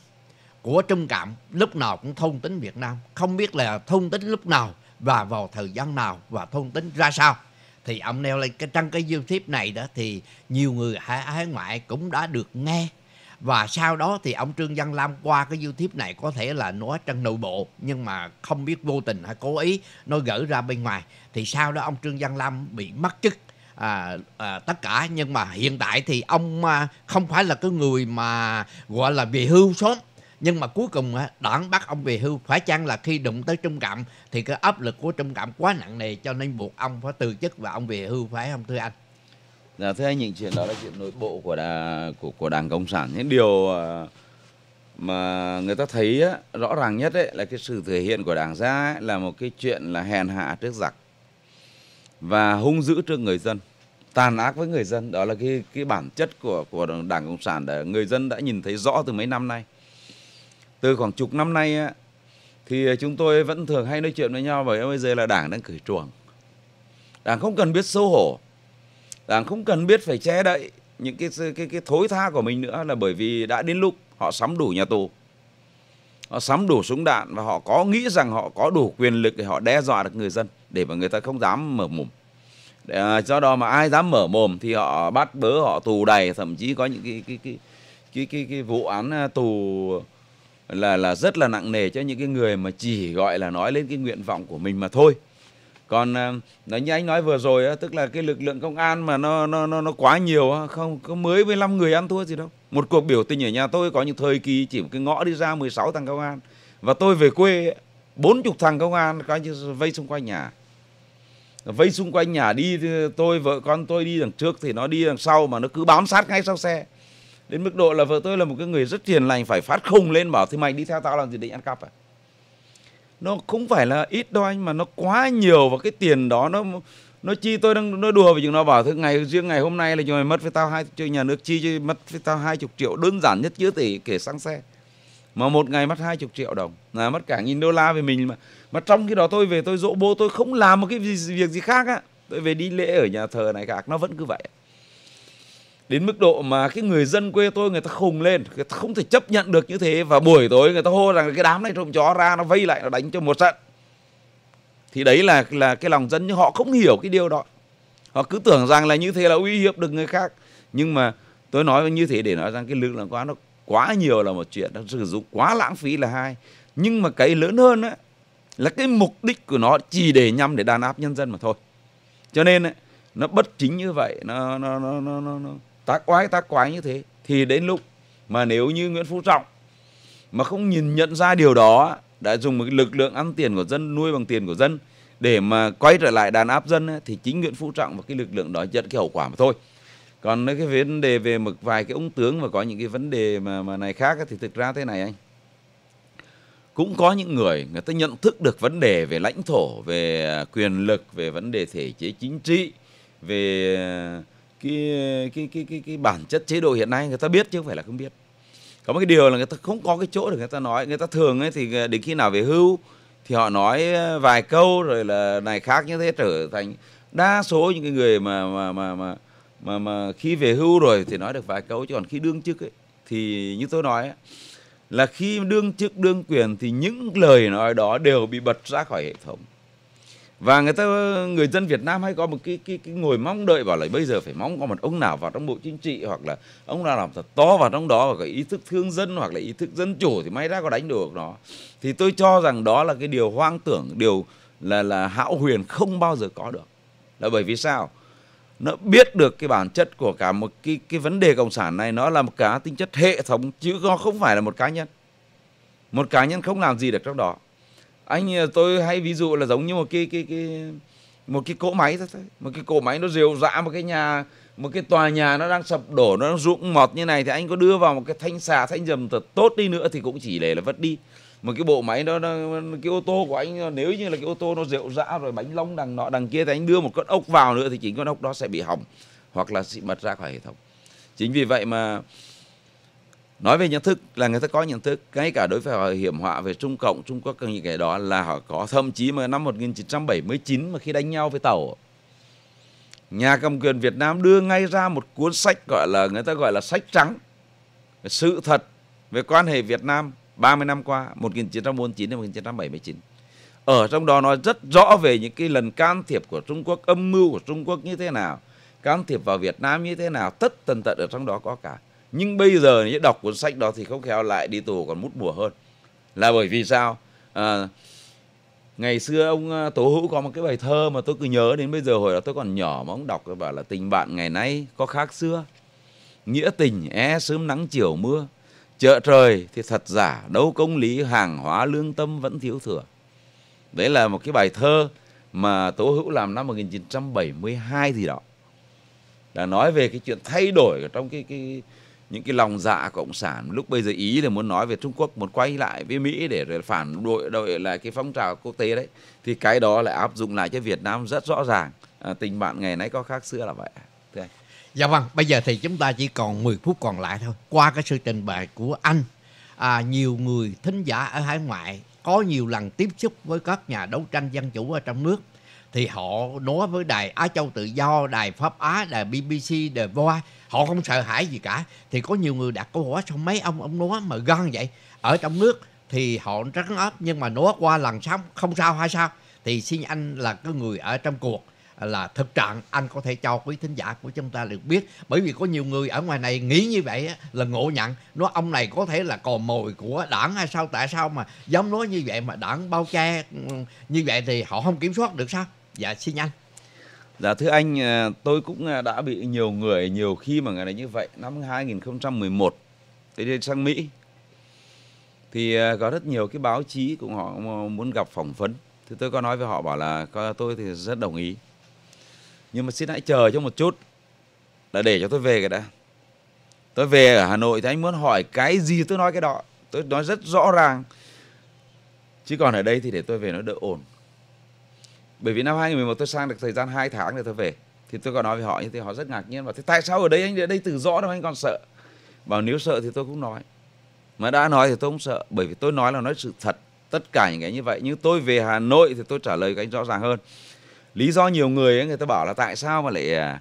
của Trung Cảm lúc nào cũng thông tính Việt Nam, không biết là thông tính lúc nào và vào thời gian nào và thông tính ra sao thì ông nêu lên cái trong cái youtube này đó thì nhiều người hải ngoại cũng đã được nghe và sau đó thì ông Trương Văn Lam qua cái YouTube này có thể là nói trong nội bộ nhưng mà không biết vô tình hay cố ý nó gỡ ra bên ngoài thì sau đó ông Trương Văn Lam bị mất chức à, à, tất cả nhưng mà hiện tại thì ông à, không phải là cái người mà gọi là về hưu sớm nhưng mà cuối cùng đoạn bắt ông về hưu phải chăng là khi đụng tới trung cảm thì cái áp lực của trung cảm quá nặng nề cho nên buộc ông phải từ chức và ông về hưu phải không thưa anh Dạ, thưa anh, những chuyện đó là chuyện nội bộ của đà, của của Đảng Cộng sản. Những điều ờ, mà người ta thấy á, rõ ràng nhất ấy, là cái sự thể hiện của Đảng ra ấy, là một cái chuyện là hèn hạ trước giặc và hung dữ trước người dân, tàn ác với người dân. Đó là cái cái bản chất của của Đảng Cộng sản để người dân đã nhìn thấy rõ từ mấy năm nay. Từ khoảng chục năm nay á, thì chúng tôi vẫn thường hay nói chuyện với nhau bởi bây giờ là Đảng đang cởi chuồng. Đảng không cần biết xấu hổ rằng không cần biết phải che đậy những cái cái cái thối tha của mình nữa là bởi vì đã đến lúc họ sắm đủ nhà tù họ sắm đủ súng đạn và họ có nghĩ rằng họ có đủ quyền lực để họ đe dọa được người dân để mà người ta không dám mở mồm để, à, do đó mà ai dám mở mồm thì họ bắt bớ họ tù đầy thậm chí có những cái cái cái cái cái, cái vụ án à, tù là là rất là nặng nề cho những cái người mà chỉ gọi là nói lên cái nguyện vọng của mình mà thôi còn ờ, nói như anh nói vừa rồi tức là cái lực lượng công an mà nó nó nó, nó quá nhiều không có mới 15 người ăn thua gì đâu một cuộc biểu tình ở nhà tôi có những thời kỳ chỉ một cái ngõ đi ra 16 thằng công an và tôi về quê bốn chục thằng công an coi như vây xung quanh nhà vây xung quanh nhà đi tôi vợ con tôi đi đằng trước thì nó đi đằng sau mà nó cứ bám sát ngay sau xe đến mức độ là vợ tôi là một cái người rất hiền lành phải phát khùng lên bảo thì mày đi theo tao làm gì định ăn cắp à nó không phải là ít đâu anh mà nó quá nhiều và cái tiền đó nó nó chi tôi đang nó đùa với chuyện nó bảo thứ ngày riêng ngày hôm nay là chúng rồi mất với tao hai cho nhà nước chi cho mất với tao hai chục triệu đơn giản nhất chữa tỷ kể xăng xe mà một ngày mất hai chục triệu đồng là mất cả nghìn đô la về mình mà mà trong khi đó tôi về tôi dỗ bố tôi không làm một cái gì, việc gì khác á tôi về đi lễ ở nhà thờ này khác nó vẫn cứ vậy đến mức độ mà cái người dân quê tôi người ta khùng lên người ta không thể chấp nhận được như thế và buổi tối người ta hô rằng cái đám này trộm chó ra nó vây lại nó đánh cho một trận thì đấy là là cái lòng dân nhưng họ không hiểu cái điều đó họ cứ tưởng rằng là như thế là uy hiếp được người khác nhưng mà tôi nói như thế để nói rằng cái lực lượng quá nó quá nhiều là một chuyện nó sử dụng quá lãng phí là hai nhưng mà cái lớn hơn á là cái mục đích của nó chỉ để nhằm để đàn áp nhân dân mà thôi cho nên ấy, nó bất chính như vậy nó nó nó nó, nó, nó tác oai tác quái như thế thì đến lúc mà nếu như Nguyễn Phú Trọng mà không nhìn nhận ra điều đó đã dùng một lực lượng ăn tiền của dân nuôi bằng tiền của dân để mà quay trở lại đàn áp dân thì chính Nguyễn Phú Trọng và cái lực lượng đó nhận cái hậu quả mà thôi còn cái vấn đề về một vài cái ông tướng mà có những cái vấn đề mà mà này khác thì thực ra thế này anh cũng có những người người ta nhận thức được vấn đề về lãnh thổ về quyền lực về vấn đề thể chế chính trị về cái cái cái cái, cái bản chất chế độ hiện nay người ta biết chứ không phải là không biết có một cái điều là người ta không có cái chỗ để người ta nói người ta thường ấy thì đến khi nào về hưu thì họ nói vài câu rồi là này khác như thế trở thành đa số những cái người mà mà mà mà mà, mà khi về hưu rồi thì nói được vài câu chứ còn khi đương chức ấy, thì như tôi nói ấy, là khi đương chức đương quyền thì những lời nói đó đều bị bật ra khỏi hệ thống và người ta người dân Việt Nam hay có một cái cái, cái ngồi mong đợi bảo là bây giờ phải mong có một ông nào vào trong bộ chính trị hoặc là ông nào làm thật to vào trong đó và cái ý thức thương dân hoặc là ý thức dân chủ thì may ra có đánh được nó thì tôi cho rằng đó là cái điều hoang tưởng điều là là hão huyền không bao giờ có được là bởi vì sao nó biết được cái bản chất của cả một cái cái vấn đề cộng sản này nó là một cả tính chất hệ thống chứ nó không phải là một cá nhân một cá nhân không làm gì được trong đó anh à, tôi hay ví dụ là giống như một cái cái cái một cái cỗ máy thôi một cái cỗ máy nó rều rã một cái nhà một cái tòa nhà nó đang sập đổ nó rụng mọt như này thì anh có đưa vào một cái thanh xà thanh dầm thật tốt đi nữa thì cũng chỉ để là vất đi một cái bộ máy đó nó, cái ô tô của anh nếu như là cái ô tô nó rệu rã rồi bánh lông đằng nọ đằng kia thì anh đưa một con ốc vào nữa thì chính con ốc đó sẽ bị hỏng hoặc là bị mật ra khỏi hệ thống chính vì vậy mà nói về nhận thức là người ta có nhận thức ngay cả đối với họ hiểm họa về Trung Cộng Trung Quốc những cái đó là họ có thậm chí mà năm 1979 mà khi đánh nhau với tàu nhà cầm quyền Việt Nam đưa ngay ra một cuốn sách gọi là người ta gọi là sách trắng sự thật về quan hệ Việt Nam 30 năm qua 1949 đến 1979 ở trong đó nói rất rõ về những cái lần can thiệp của Trung Quốc âm mưu của Trung Quốc như thế nào can thiệp vào Việt Nam như thế nào tất tần tật ở trong đó có cả nhưng bây giờ nếu đọc cuốn sách đó thì không khéo lại đi tù còn mút mùa hơn là bởi vì sao à, ngày xưa ông à, tố hữu có một cái bài thơ mà tôi cứ nhớ đến bây giờ hồi đó tôi còn nhỏ mà ông đọc tôi bảo là tình bạn ngày nay có khác xưa nghĩa tình é sớm nắng chiều mưa chợ trời thì thật giả đấu công lý hàng hóa lương tâm vẫn thiếu thừa đấy là một cái bài thơ mà tố hữu làm năm 1972 gì đó đã nói về cái chuyện thay đổi trong cái cái những cái lòng dạ cộng sản lúc bây giờ ý là muốn nói về trung quốc muốn quay lại với mỹ để phản đối đội lại cái phong trào quốc tế đấy thì cái đó lại áp dụng lại cho việt nam rất rõ ràng à, tình bạn ngày nay có khác xưa là vậy Thưa anh. dạ vâng bây giờ thì chúng ta chỉ còn 10 phút còn lại thôi qua cái sự trình bày của anh à, nhiều người thính giả ở hải ngoại có nhiều lần tiếp xúc với các nhà đấu tranh dân chủ ở trong nước thì họ nói với đài Á Châu Tự Do, đài Pháp Á, đài BBC, đài VOA, họ không sợ hãi gì cả. Thì có nhiều người đặt câu hỏi sao mấy ông ông nói mà gan vậy? Ở trong nước thì họ trắng áp nhưng mà nói qua lần sóng không sao hay sao? Thì xin anh là cái người ở trong cuộc là thực trạng anh có thể cho quý thính giả của chúng ta được biết bởi vì có nhiều người ở ngoài này nghĩ như vậy là ngộ nhận nó ông này có thể là cò mồi của đảng hay sao tại sao mà dám nói như vậy mà đảng bao che ừ, như vậy thì họ không kiểm soát được sao Dạ xin anh. Dạ thưa anh, ờ, tôi cũng ờ, đã bị nhiều người nhiều khi mà ngày này như vậy năm 2011 tôi đi sang Mỹ thì ờ, có rất nhiều cái báo chí cũng họ muốn gặp phỏng vấn thì tôi có nói với họ bảo là tôi thì rất đồng ý nhưng mà xin hãy chờ cho một chút là để cho tôi về cái đã tôi về ở Hà Nội thì anh muốn hỏi cái gì tôi nói cái đó tôi nói rất rõ ràng chứ còn ở đây thì để tôi về nó đỡ ổn bởi vì năm 2011 tôi sang được thời gian 2 tháng rồi tôi về thì tôi có nói với họ như thế họ rất ngạc nhiên và thế tại sao ở đây anh ở đây từ rõ đâu anh còn sợ bảo nếu sợ thì tôi cũng nói mà đã nói thì tôi không sợ bởi vì tôi nói là nói sự thật tất cả những cái như vậy nhưng tôi về Hà Nội thì tôi trả lời các anh rõ ràng hơn lý do nhiều người ấy, người ta bảo là tại sao mà lại à,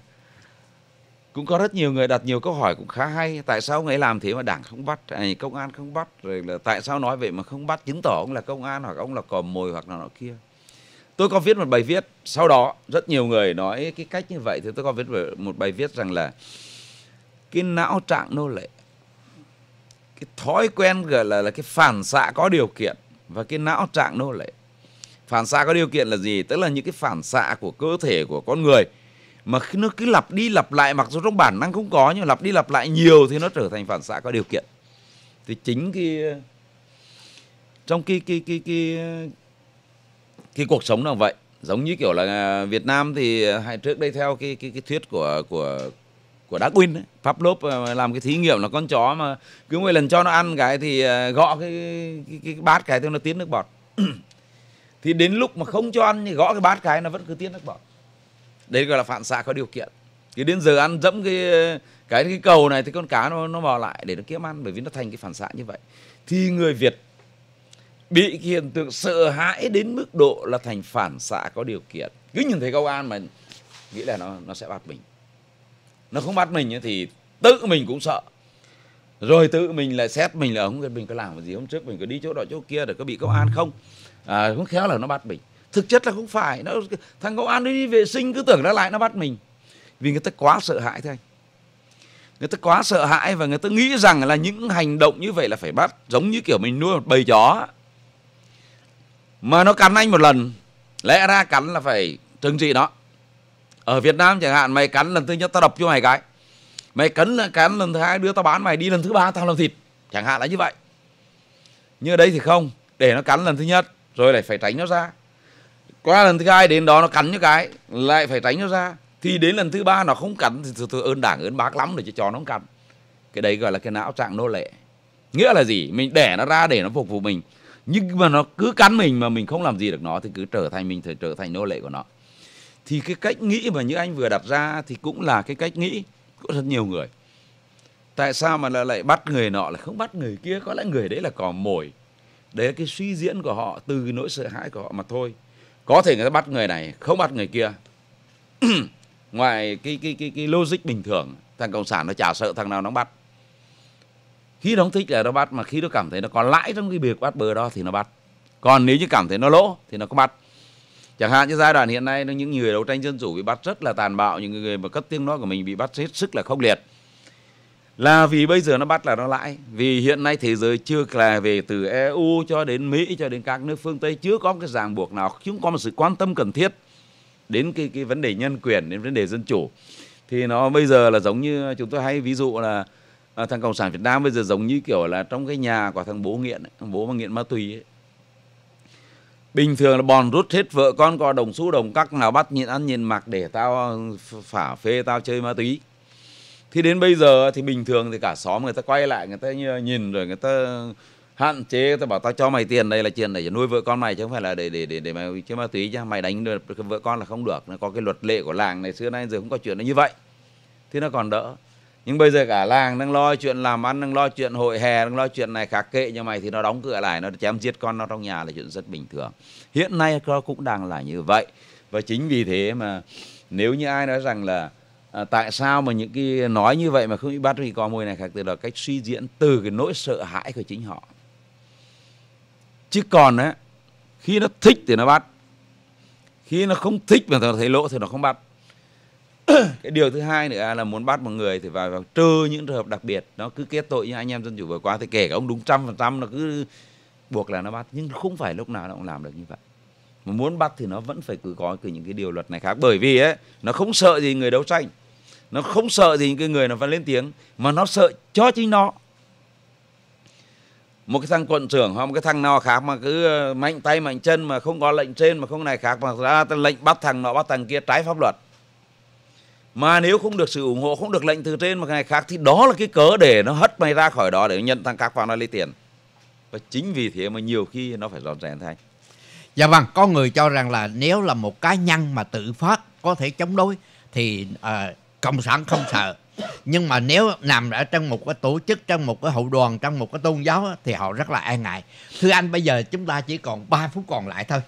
cũng có rất nhiều người đặt nhiều câu hỏi cũng khá hay tại sao ông ấy làm thế mà đảng không bắt này công an không bắt rồi là tại sao nói vậy mà không bắt chứng tỏ ông là công an hoặc ông là cò mồi hoặc là nọ kia tôi có viết một bài viết sau đó rất nhiều người nói cái cách như vậy thì tôi có viết một bài viết rằng là cái não trạng nô lệ cái thói quen gọi là là cái phản xạ có điều kiện và cái não trạng nô lệ phản xạ có điều kiện là gì tức là những cái phản xạ của cơ thể của con người mà khi nó cứ lặp đi lặp lại mặc dù trong bản năng không có nhưng lặp đi lặp lại nhiều thì nó trở thành phản xạ có điều kiện thì chính cái trong cái cái cái cái, cái thì cuộc sống là vậy giống như kiểu là à, Việt Nam thì à, hay trước đây theo cái cái, cái thuyết của của của Darwin ấy. lốp à, làm cái thí nghiệm là con chó mà cứ mỗi lần cho nó ăn cái thì gõ cái cái, cái bát cái thì nó tiết nước bọt thì đến lúc mà không cho ăn thì gõ cái bát cái nó vẫn cứ tiết nước bọt đấy gọi là phản xạ có điều kiện thì đến giờ ăn dẫm cái cái cái cầu này thì con cá nó nó bò lại để nó kiếm ăn bởi vì nó thành cái phản xạ như vậy thì người Việt bị cái hiện tượng sợ hãi đến mức độ là thành phản xạ có điều kiện cứ nhìn thấy công an mà nghĩ là nó nó sẽ bắt mình nó không bắt mình thì tự mình cũng sợ rồi tự mình lại xét mình là ông biết mình có làm cái gì hôm trước mình có đi chỗ đó chỗ kia để có bị công an không à, không khéo là nó bắt mình thực chất là không phải nó thằng công an đi vệ sinh cứ tưởng nó lại nó bắt mình vì người ta quá sợ hãi thôi người ta quá sợ hãi và người ta nghĩ rằng là những hành động như vậy là phải bắt giống như kiểu mình nuôi một bầy chó mà nó cắn anh một lần lẽ ra cắn là phải trừng trị nó ở Việt Nam chẳng hạn mày cắn lần thứ nhất tao đập cho mày cái mày cắn là cắn lần thứ hai đưa tao bán mày đi lần thứ ba tao làm thịt chẳng hạn là như vậy như ở đây thì không để nó cắn lần thứ nhất rồi lại phải tránh nó ra qua lần thứ hai đến đó nó cắn như cái lại phải tránh nó ra thì đến lần thứ ba nó không cắn thì tôi ơn đảng ơn bác lắm để cho chó nó không cắn cái đấy gọi là cái não trạng nô lệ nghĩa là gì mình đẻ nó ra để nó phục vụ mình nhưng mà nó cứ cắn mình mà mình không làm gì được nó thì cứ trở thành mình trở thành nô lệ của nó thì cái cách nghĩ mà như anh vừa đặt ra thì cũng là cái cách nghĩ của rất nhiều người tại sao mà lại bắt người nọ lại không bắt người kia có lẽ người đấy là cò mồi đấy là cái suy diễn của họ từ nỗi sợ hãi của họ mà thôi có thể người ta bắt người này không bắt người kia ngoài cái cái cái cái logic bình thường thằng cộng sản nó chả sợ thằng nào nó bắt khi nó không thích là nó bắt mà khi nó cảm thấy nó có lãi trong cái việc bắt bờ đó thì nó bắt còn nếu như cảm thấy nó lỗ thì nó có bắt chẳng hạn như giai đoạn hiện nay những người đấu tranh dân chủ bị bắt rất là tàn bạo những người mà cất tiếng nói của mình bị bắt hết sức là khốc liệt là vì bây giờ nó bắt là nó lãi vì hiện nay thế giới chưa là về từ EU cho đến Mỹ cho đến các nước phương Tây chưa có một cái ràng buộc nào chúng có một sự quan tâm cần thiết đến cái cái vấn đề nhân quyền đến vấn đề dân chủ thì nó bây giờ là giống như chúng tôi hay ví dụ là à, thằng cộng sản Việt Nam bây giờ giống như kiểu là trong cái nhà của thằng bố nghiện ấy, thằng bố mà nghiện ma túy ấy. bình thường là bòn rút hết vợ con có đồng xu đồng cắc nào bắt nhịn ăn nhìn mặc để tao phả phê tao chơi ma túy thì đến bây giờ thì bình thường thì cả xóm người ta quay lại người ta nhìn rồi người ta hạn chế người ta bảo tao cho mày tiền đây là tiền để nuôi vợ con mày chứ không phải là để để để, để mày chơi ma túy chứ mày đánh được vợ con là không được nó có cái luật lệ của làng này xưa nay giờ không có chuyện nó như vậy thì nó còn đỡ nhưng bây giờ cả làng đang lo chuyện làm ăn đang lo chuyện hội hè đang lo chuyện này khác kệ như mày thì nó đóng cửa lại nó chém giết con nó trong nhà là chuyện rất bình thường hiện nay nó cũng đang là như vậy và chính vì thế mà nếu như ai nói rằng là à, tại sao mà những cái nói như vậy mà không bị bắt thì con mùi này khác từ là cách suy diễn từ cái nỗi sợ hãi của chính họ chứ còn á khi nó thích thì nó bắt khi nó không thích mà nó thấy lỗ thì nó không bắt cái điều thứ hai nữa là muốn bắt một người thì vào, vào trừ những trường hợp đặc biệt nó cứ kết tội như anh em dân chủ vừa qua thì kể cả ông đúng trăm phần trăm nó cứ buộc là nó bắt nhưng không phải lúc nào nó cũng làm được như vậy mà muốn bắt thì nó vẫn phải cứ có cứ những cái điều luật này khác bởi vì ấy nó không sợ gì người đấu tranh nó không sợ gì những cái người nó phải lên tiếng mà nó sợ cho chính nó một cái thằng quận trưởng hoặc một cái thằng nào khác mà cứ ờ, mạnh tay mạnh chân mà không có lệnh trên mà không này khác mà ra lệnh bắt thằng nọ bắt thằng kia trái pháp luật mà nếu không được sự ủng hộ không được lệnh từ trên một ngày khác thì đó là cái cớ để nó hất mày ra khỏi đó để nhận thằng các vào nó lấy tiền và chính vì thế mà nhiều khi nó phải dọn dẹn thay dạ vâng có người cho rằng là nếu là một cá nhân mà tự phát có thể chống đối thì à, cộng sản không sợ nhưng mà nếu nằm ở trong một cái tổ chức trong một cái hậu đoàn trong một cái tôn giáo thì họ rất là e ngại thưa anh bây giờ chúng ta chỉ còn 3 phút còn lại thôi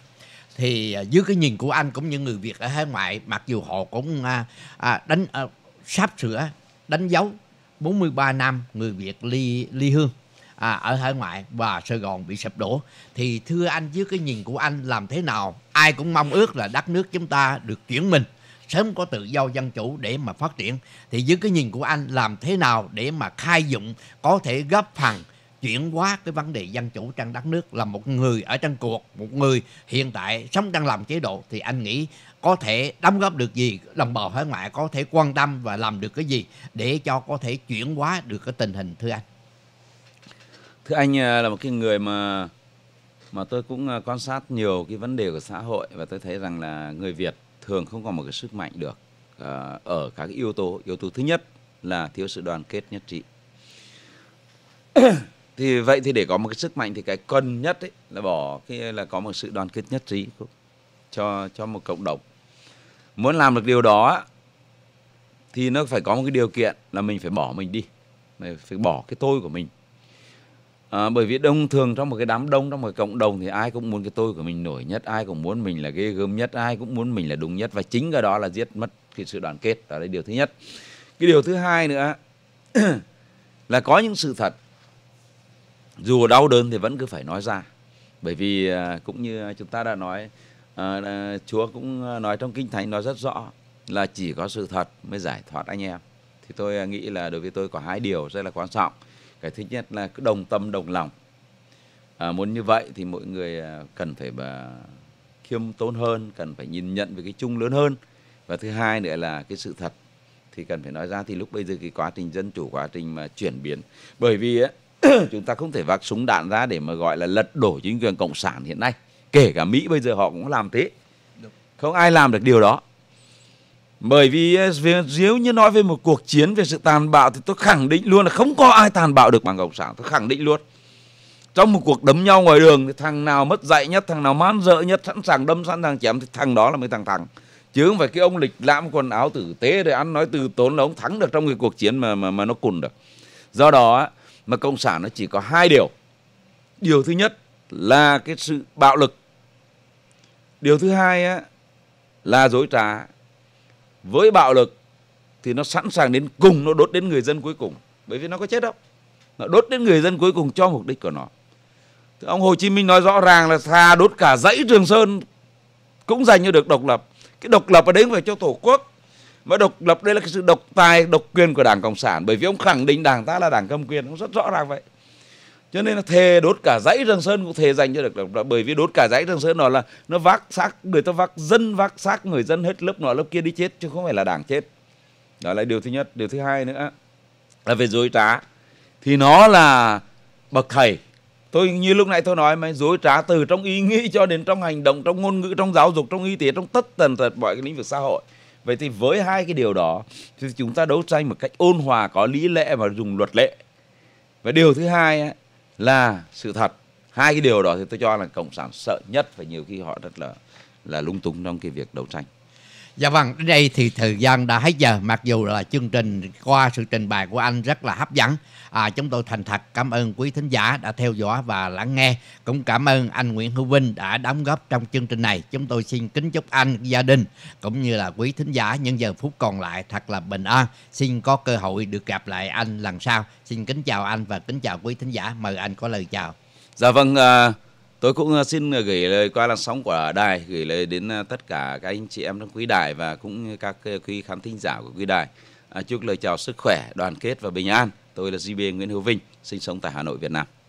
thì à, dưới cái nhìn của anh cũng như người Việt ở hải ngoại mặc dù họ cũng à, à đánh à, sắp sửa đánh dấu 43 năm người Việt ly ly hương à, ở hải ngoại và Sài Gòn bị sập đổ thì thưa anh dưới cái nhìn của anh làm thế nào ai cũng mong ước là đất nước chúng ta được chuyển mình sớm có tự do dân chủ để mà phát triển thì dưới cái nhìn của anh làm thế nào để mà khai dụng có thể góp phần chuyển hóa cái vấn đề dân chủ trong đất nước là một người ở trong cuộc một người hiện tại sống đang làm chế độ thì anh nghĩ có thể đóng góp được gì đồng bào hải ngoại có thể quan tâm và làm được cái gì để cho có thể chuyển hóa được cái tình hình thưa anh thưa anh à, là một cái người mà mà tôi cũng à, quan sát nhiều cái vấn đề của xã hội và tôi thấy rằng là người Việt thường không có một cái sức mạnh được à, ở các yếu tố yếu tố thứ nhất là thiếu sự đoàn kết nhất trí thì vậy thì để có một cái sức mạnh thì cái cần nhất ấy là bỏ cái là có một sự đoàn kết nhất trí cho cho một cộng đồng muốn làm được điều đó thì nó phải có một cái điều kiện là mình phải bỏ mình đi mình phải bỏ cái tôi của mình à, bởi vì đông thường trong một cái đám đông trong một cộng đồng thì ai cũng muốn cái tôi của mình nổi nhất ai cũng muốn mình là ghê gớm nhất ai cũng muốn mình là đúng nhất và chính cái đó là giết mất cái sự đoàn kết đó là điều thứ nhất cái điều thứ hai nữa là có những sự thật dù đau đớn thì vẫn cứ phải nói ra bởi vì à, cũng như chúng ta đã nói à, Chúa cũng à, nói trong kinh thánh nói rất rõ là chỉ có sự thật mới giải thoát anh em thì tôi nghĩ là đối với tôi có hai điều rất là quan trọng cái thứ nhất là cứ đồng tâm đồng lòng à, muốn như vậy thì mỗi người cần phải mà khiêm tốn hơn cần phải nhìn nhận về cái chung lớn hơn và thứ hai nữa là cái sự thật thì cần phải nói ra thì lúc bây giờ cái quá trình dân chủ quá trình mà chuyển biến bởi vì ấy, chúng ta không thể vác súng đạn ra để mà gọi là lật đổ chính quyền cộng sản hiện nay kể cả mỹ bây giờ họ cũng làm thế không ai làm được điều đó bởi vì ờ, nếu như nói về một cuộc chiến về sự tàn bạo thì tôi khẳng định luôn là không có ai tàn bạo được bằng cộng sản tôi khẳng định luôn trong một cuộc đấm nhau ngoài đường thì thằng nào mất dạy nhất thằng nào man dợ nhất sẵn sàng đâm sẵn sàng chém thì thằng đó là mới thằng thằng chứ không phải cái ông lịch lãm quần áo tử tế rồi ăn nói từ tốn là ông thắng được trong cái cuộc chiến mà mà, mà nó cùn được do đó mà cộng sản nó chỉ có hai điều điều thứ nhất là cái sự bạo lực điều thứ hai á, là dối trá với bạo lực thì nó sẵn sàng đến cùng nó đốt đến người dân cuối cùng bởi vì nó có chết đâu nó đốt đến người dân cuối cùng cho mục đích của nó thì ông Hồ Chí Minh nói rõ ràng là thà đốt cả dãy Trường Sơn cũng dành cho được độc lập cái độc lập ở đấy phải cho tổ quốc mà độc lập đây là cái sự độc tài độc quyền của đảng cộng sản bởi vì ông khẳng định đảng ta là đảng cầm quyền ông rất rõ ràng vậy cho nên là thề đốt cả dãy trường sơn cũng thề dành cho được độc lập bởi vì đốt cả dãy trường sơn nó là nó vác xác người ta vác dân vác xác người dân hết lớp nọ lớp kia đi chết chứ không phải là đảng chết đó là điều thứ nhất điều thứ hai nữa là về dối trá thì nó là bậc thầy tôi như lúc nãy tôi nói mà dối trá từ trong ý nghĩ cho đến trong hành động trong ngôn ngữ trong giáo dục trong y tế trong tất tần tật mọi cái lĩnh vực xã hội vậy thì với hai cái điều đó thì chúng ta đấu tranh một cách ôn hòa có lý lẽ và dùng luật lệ và điều thứ hai ấy, là sự thật hai cái điều đó thì tôi cho là cộng sản sợ nhất và nhiều khi họ rất là là lung túng trong cái việc đấu tranh Dạ vâng, đến đây thì thời gian đã hết giờ Mặc dù là chương trình qua sự trình bày của anh rất là hấp dẫn à, Chúng tôi thành thật cảm ơn quý thính giả đã theo dõi và lắng nghe Cũng cảm ơn anh Nguyễn Hữu Vinh đã đóng góp trong chương trình này Chúng tôi xin kính chúc anh, gia đình Cũng như là quý thính giả những giờ phút còn lại thật là bình an Xin có cơ hội được gặp lại anh lần sau Xin kính chào anh và kính chào quý thính giả Mời anh có lời chào Dạ vâng, uh Tôi cũng ờ, xin ờ, gửi lời qua làn sóng của đài gửi lời đến ờ, tất cả các anh chị em trong quý đài và cũng các quý khán thính giả của quý đài. À, chúc lời chào sức khỏe, đoàn kết và bình an. Tôi là GB Nguyễn Hữu Vinh, sinh sống tại Hà Nội, Việt Nam.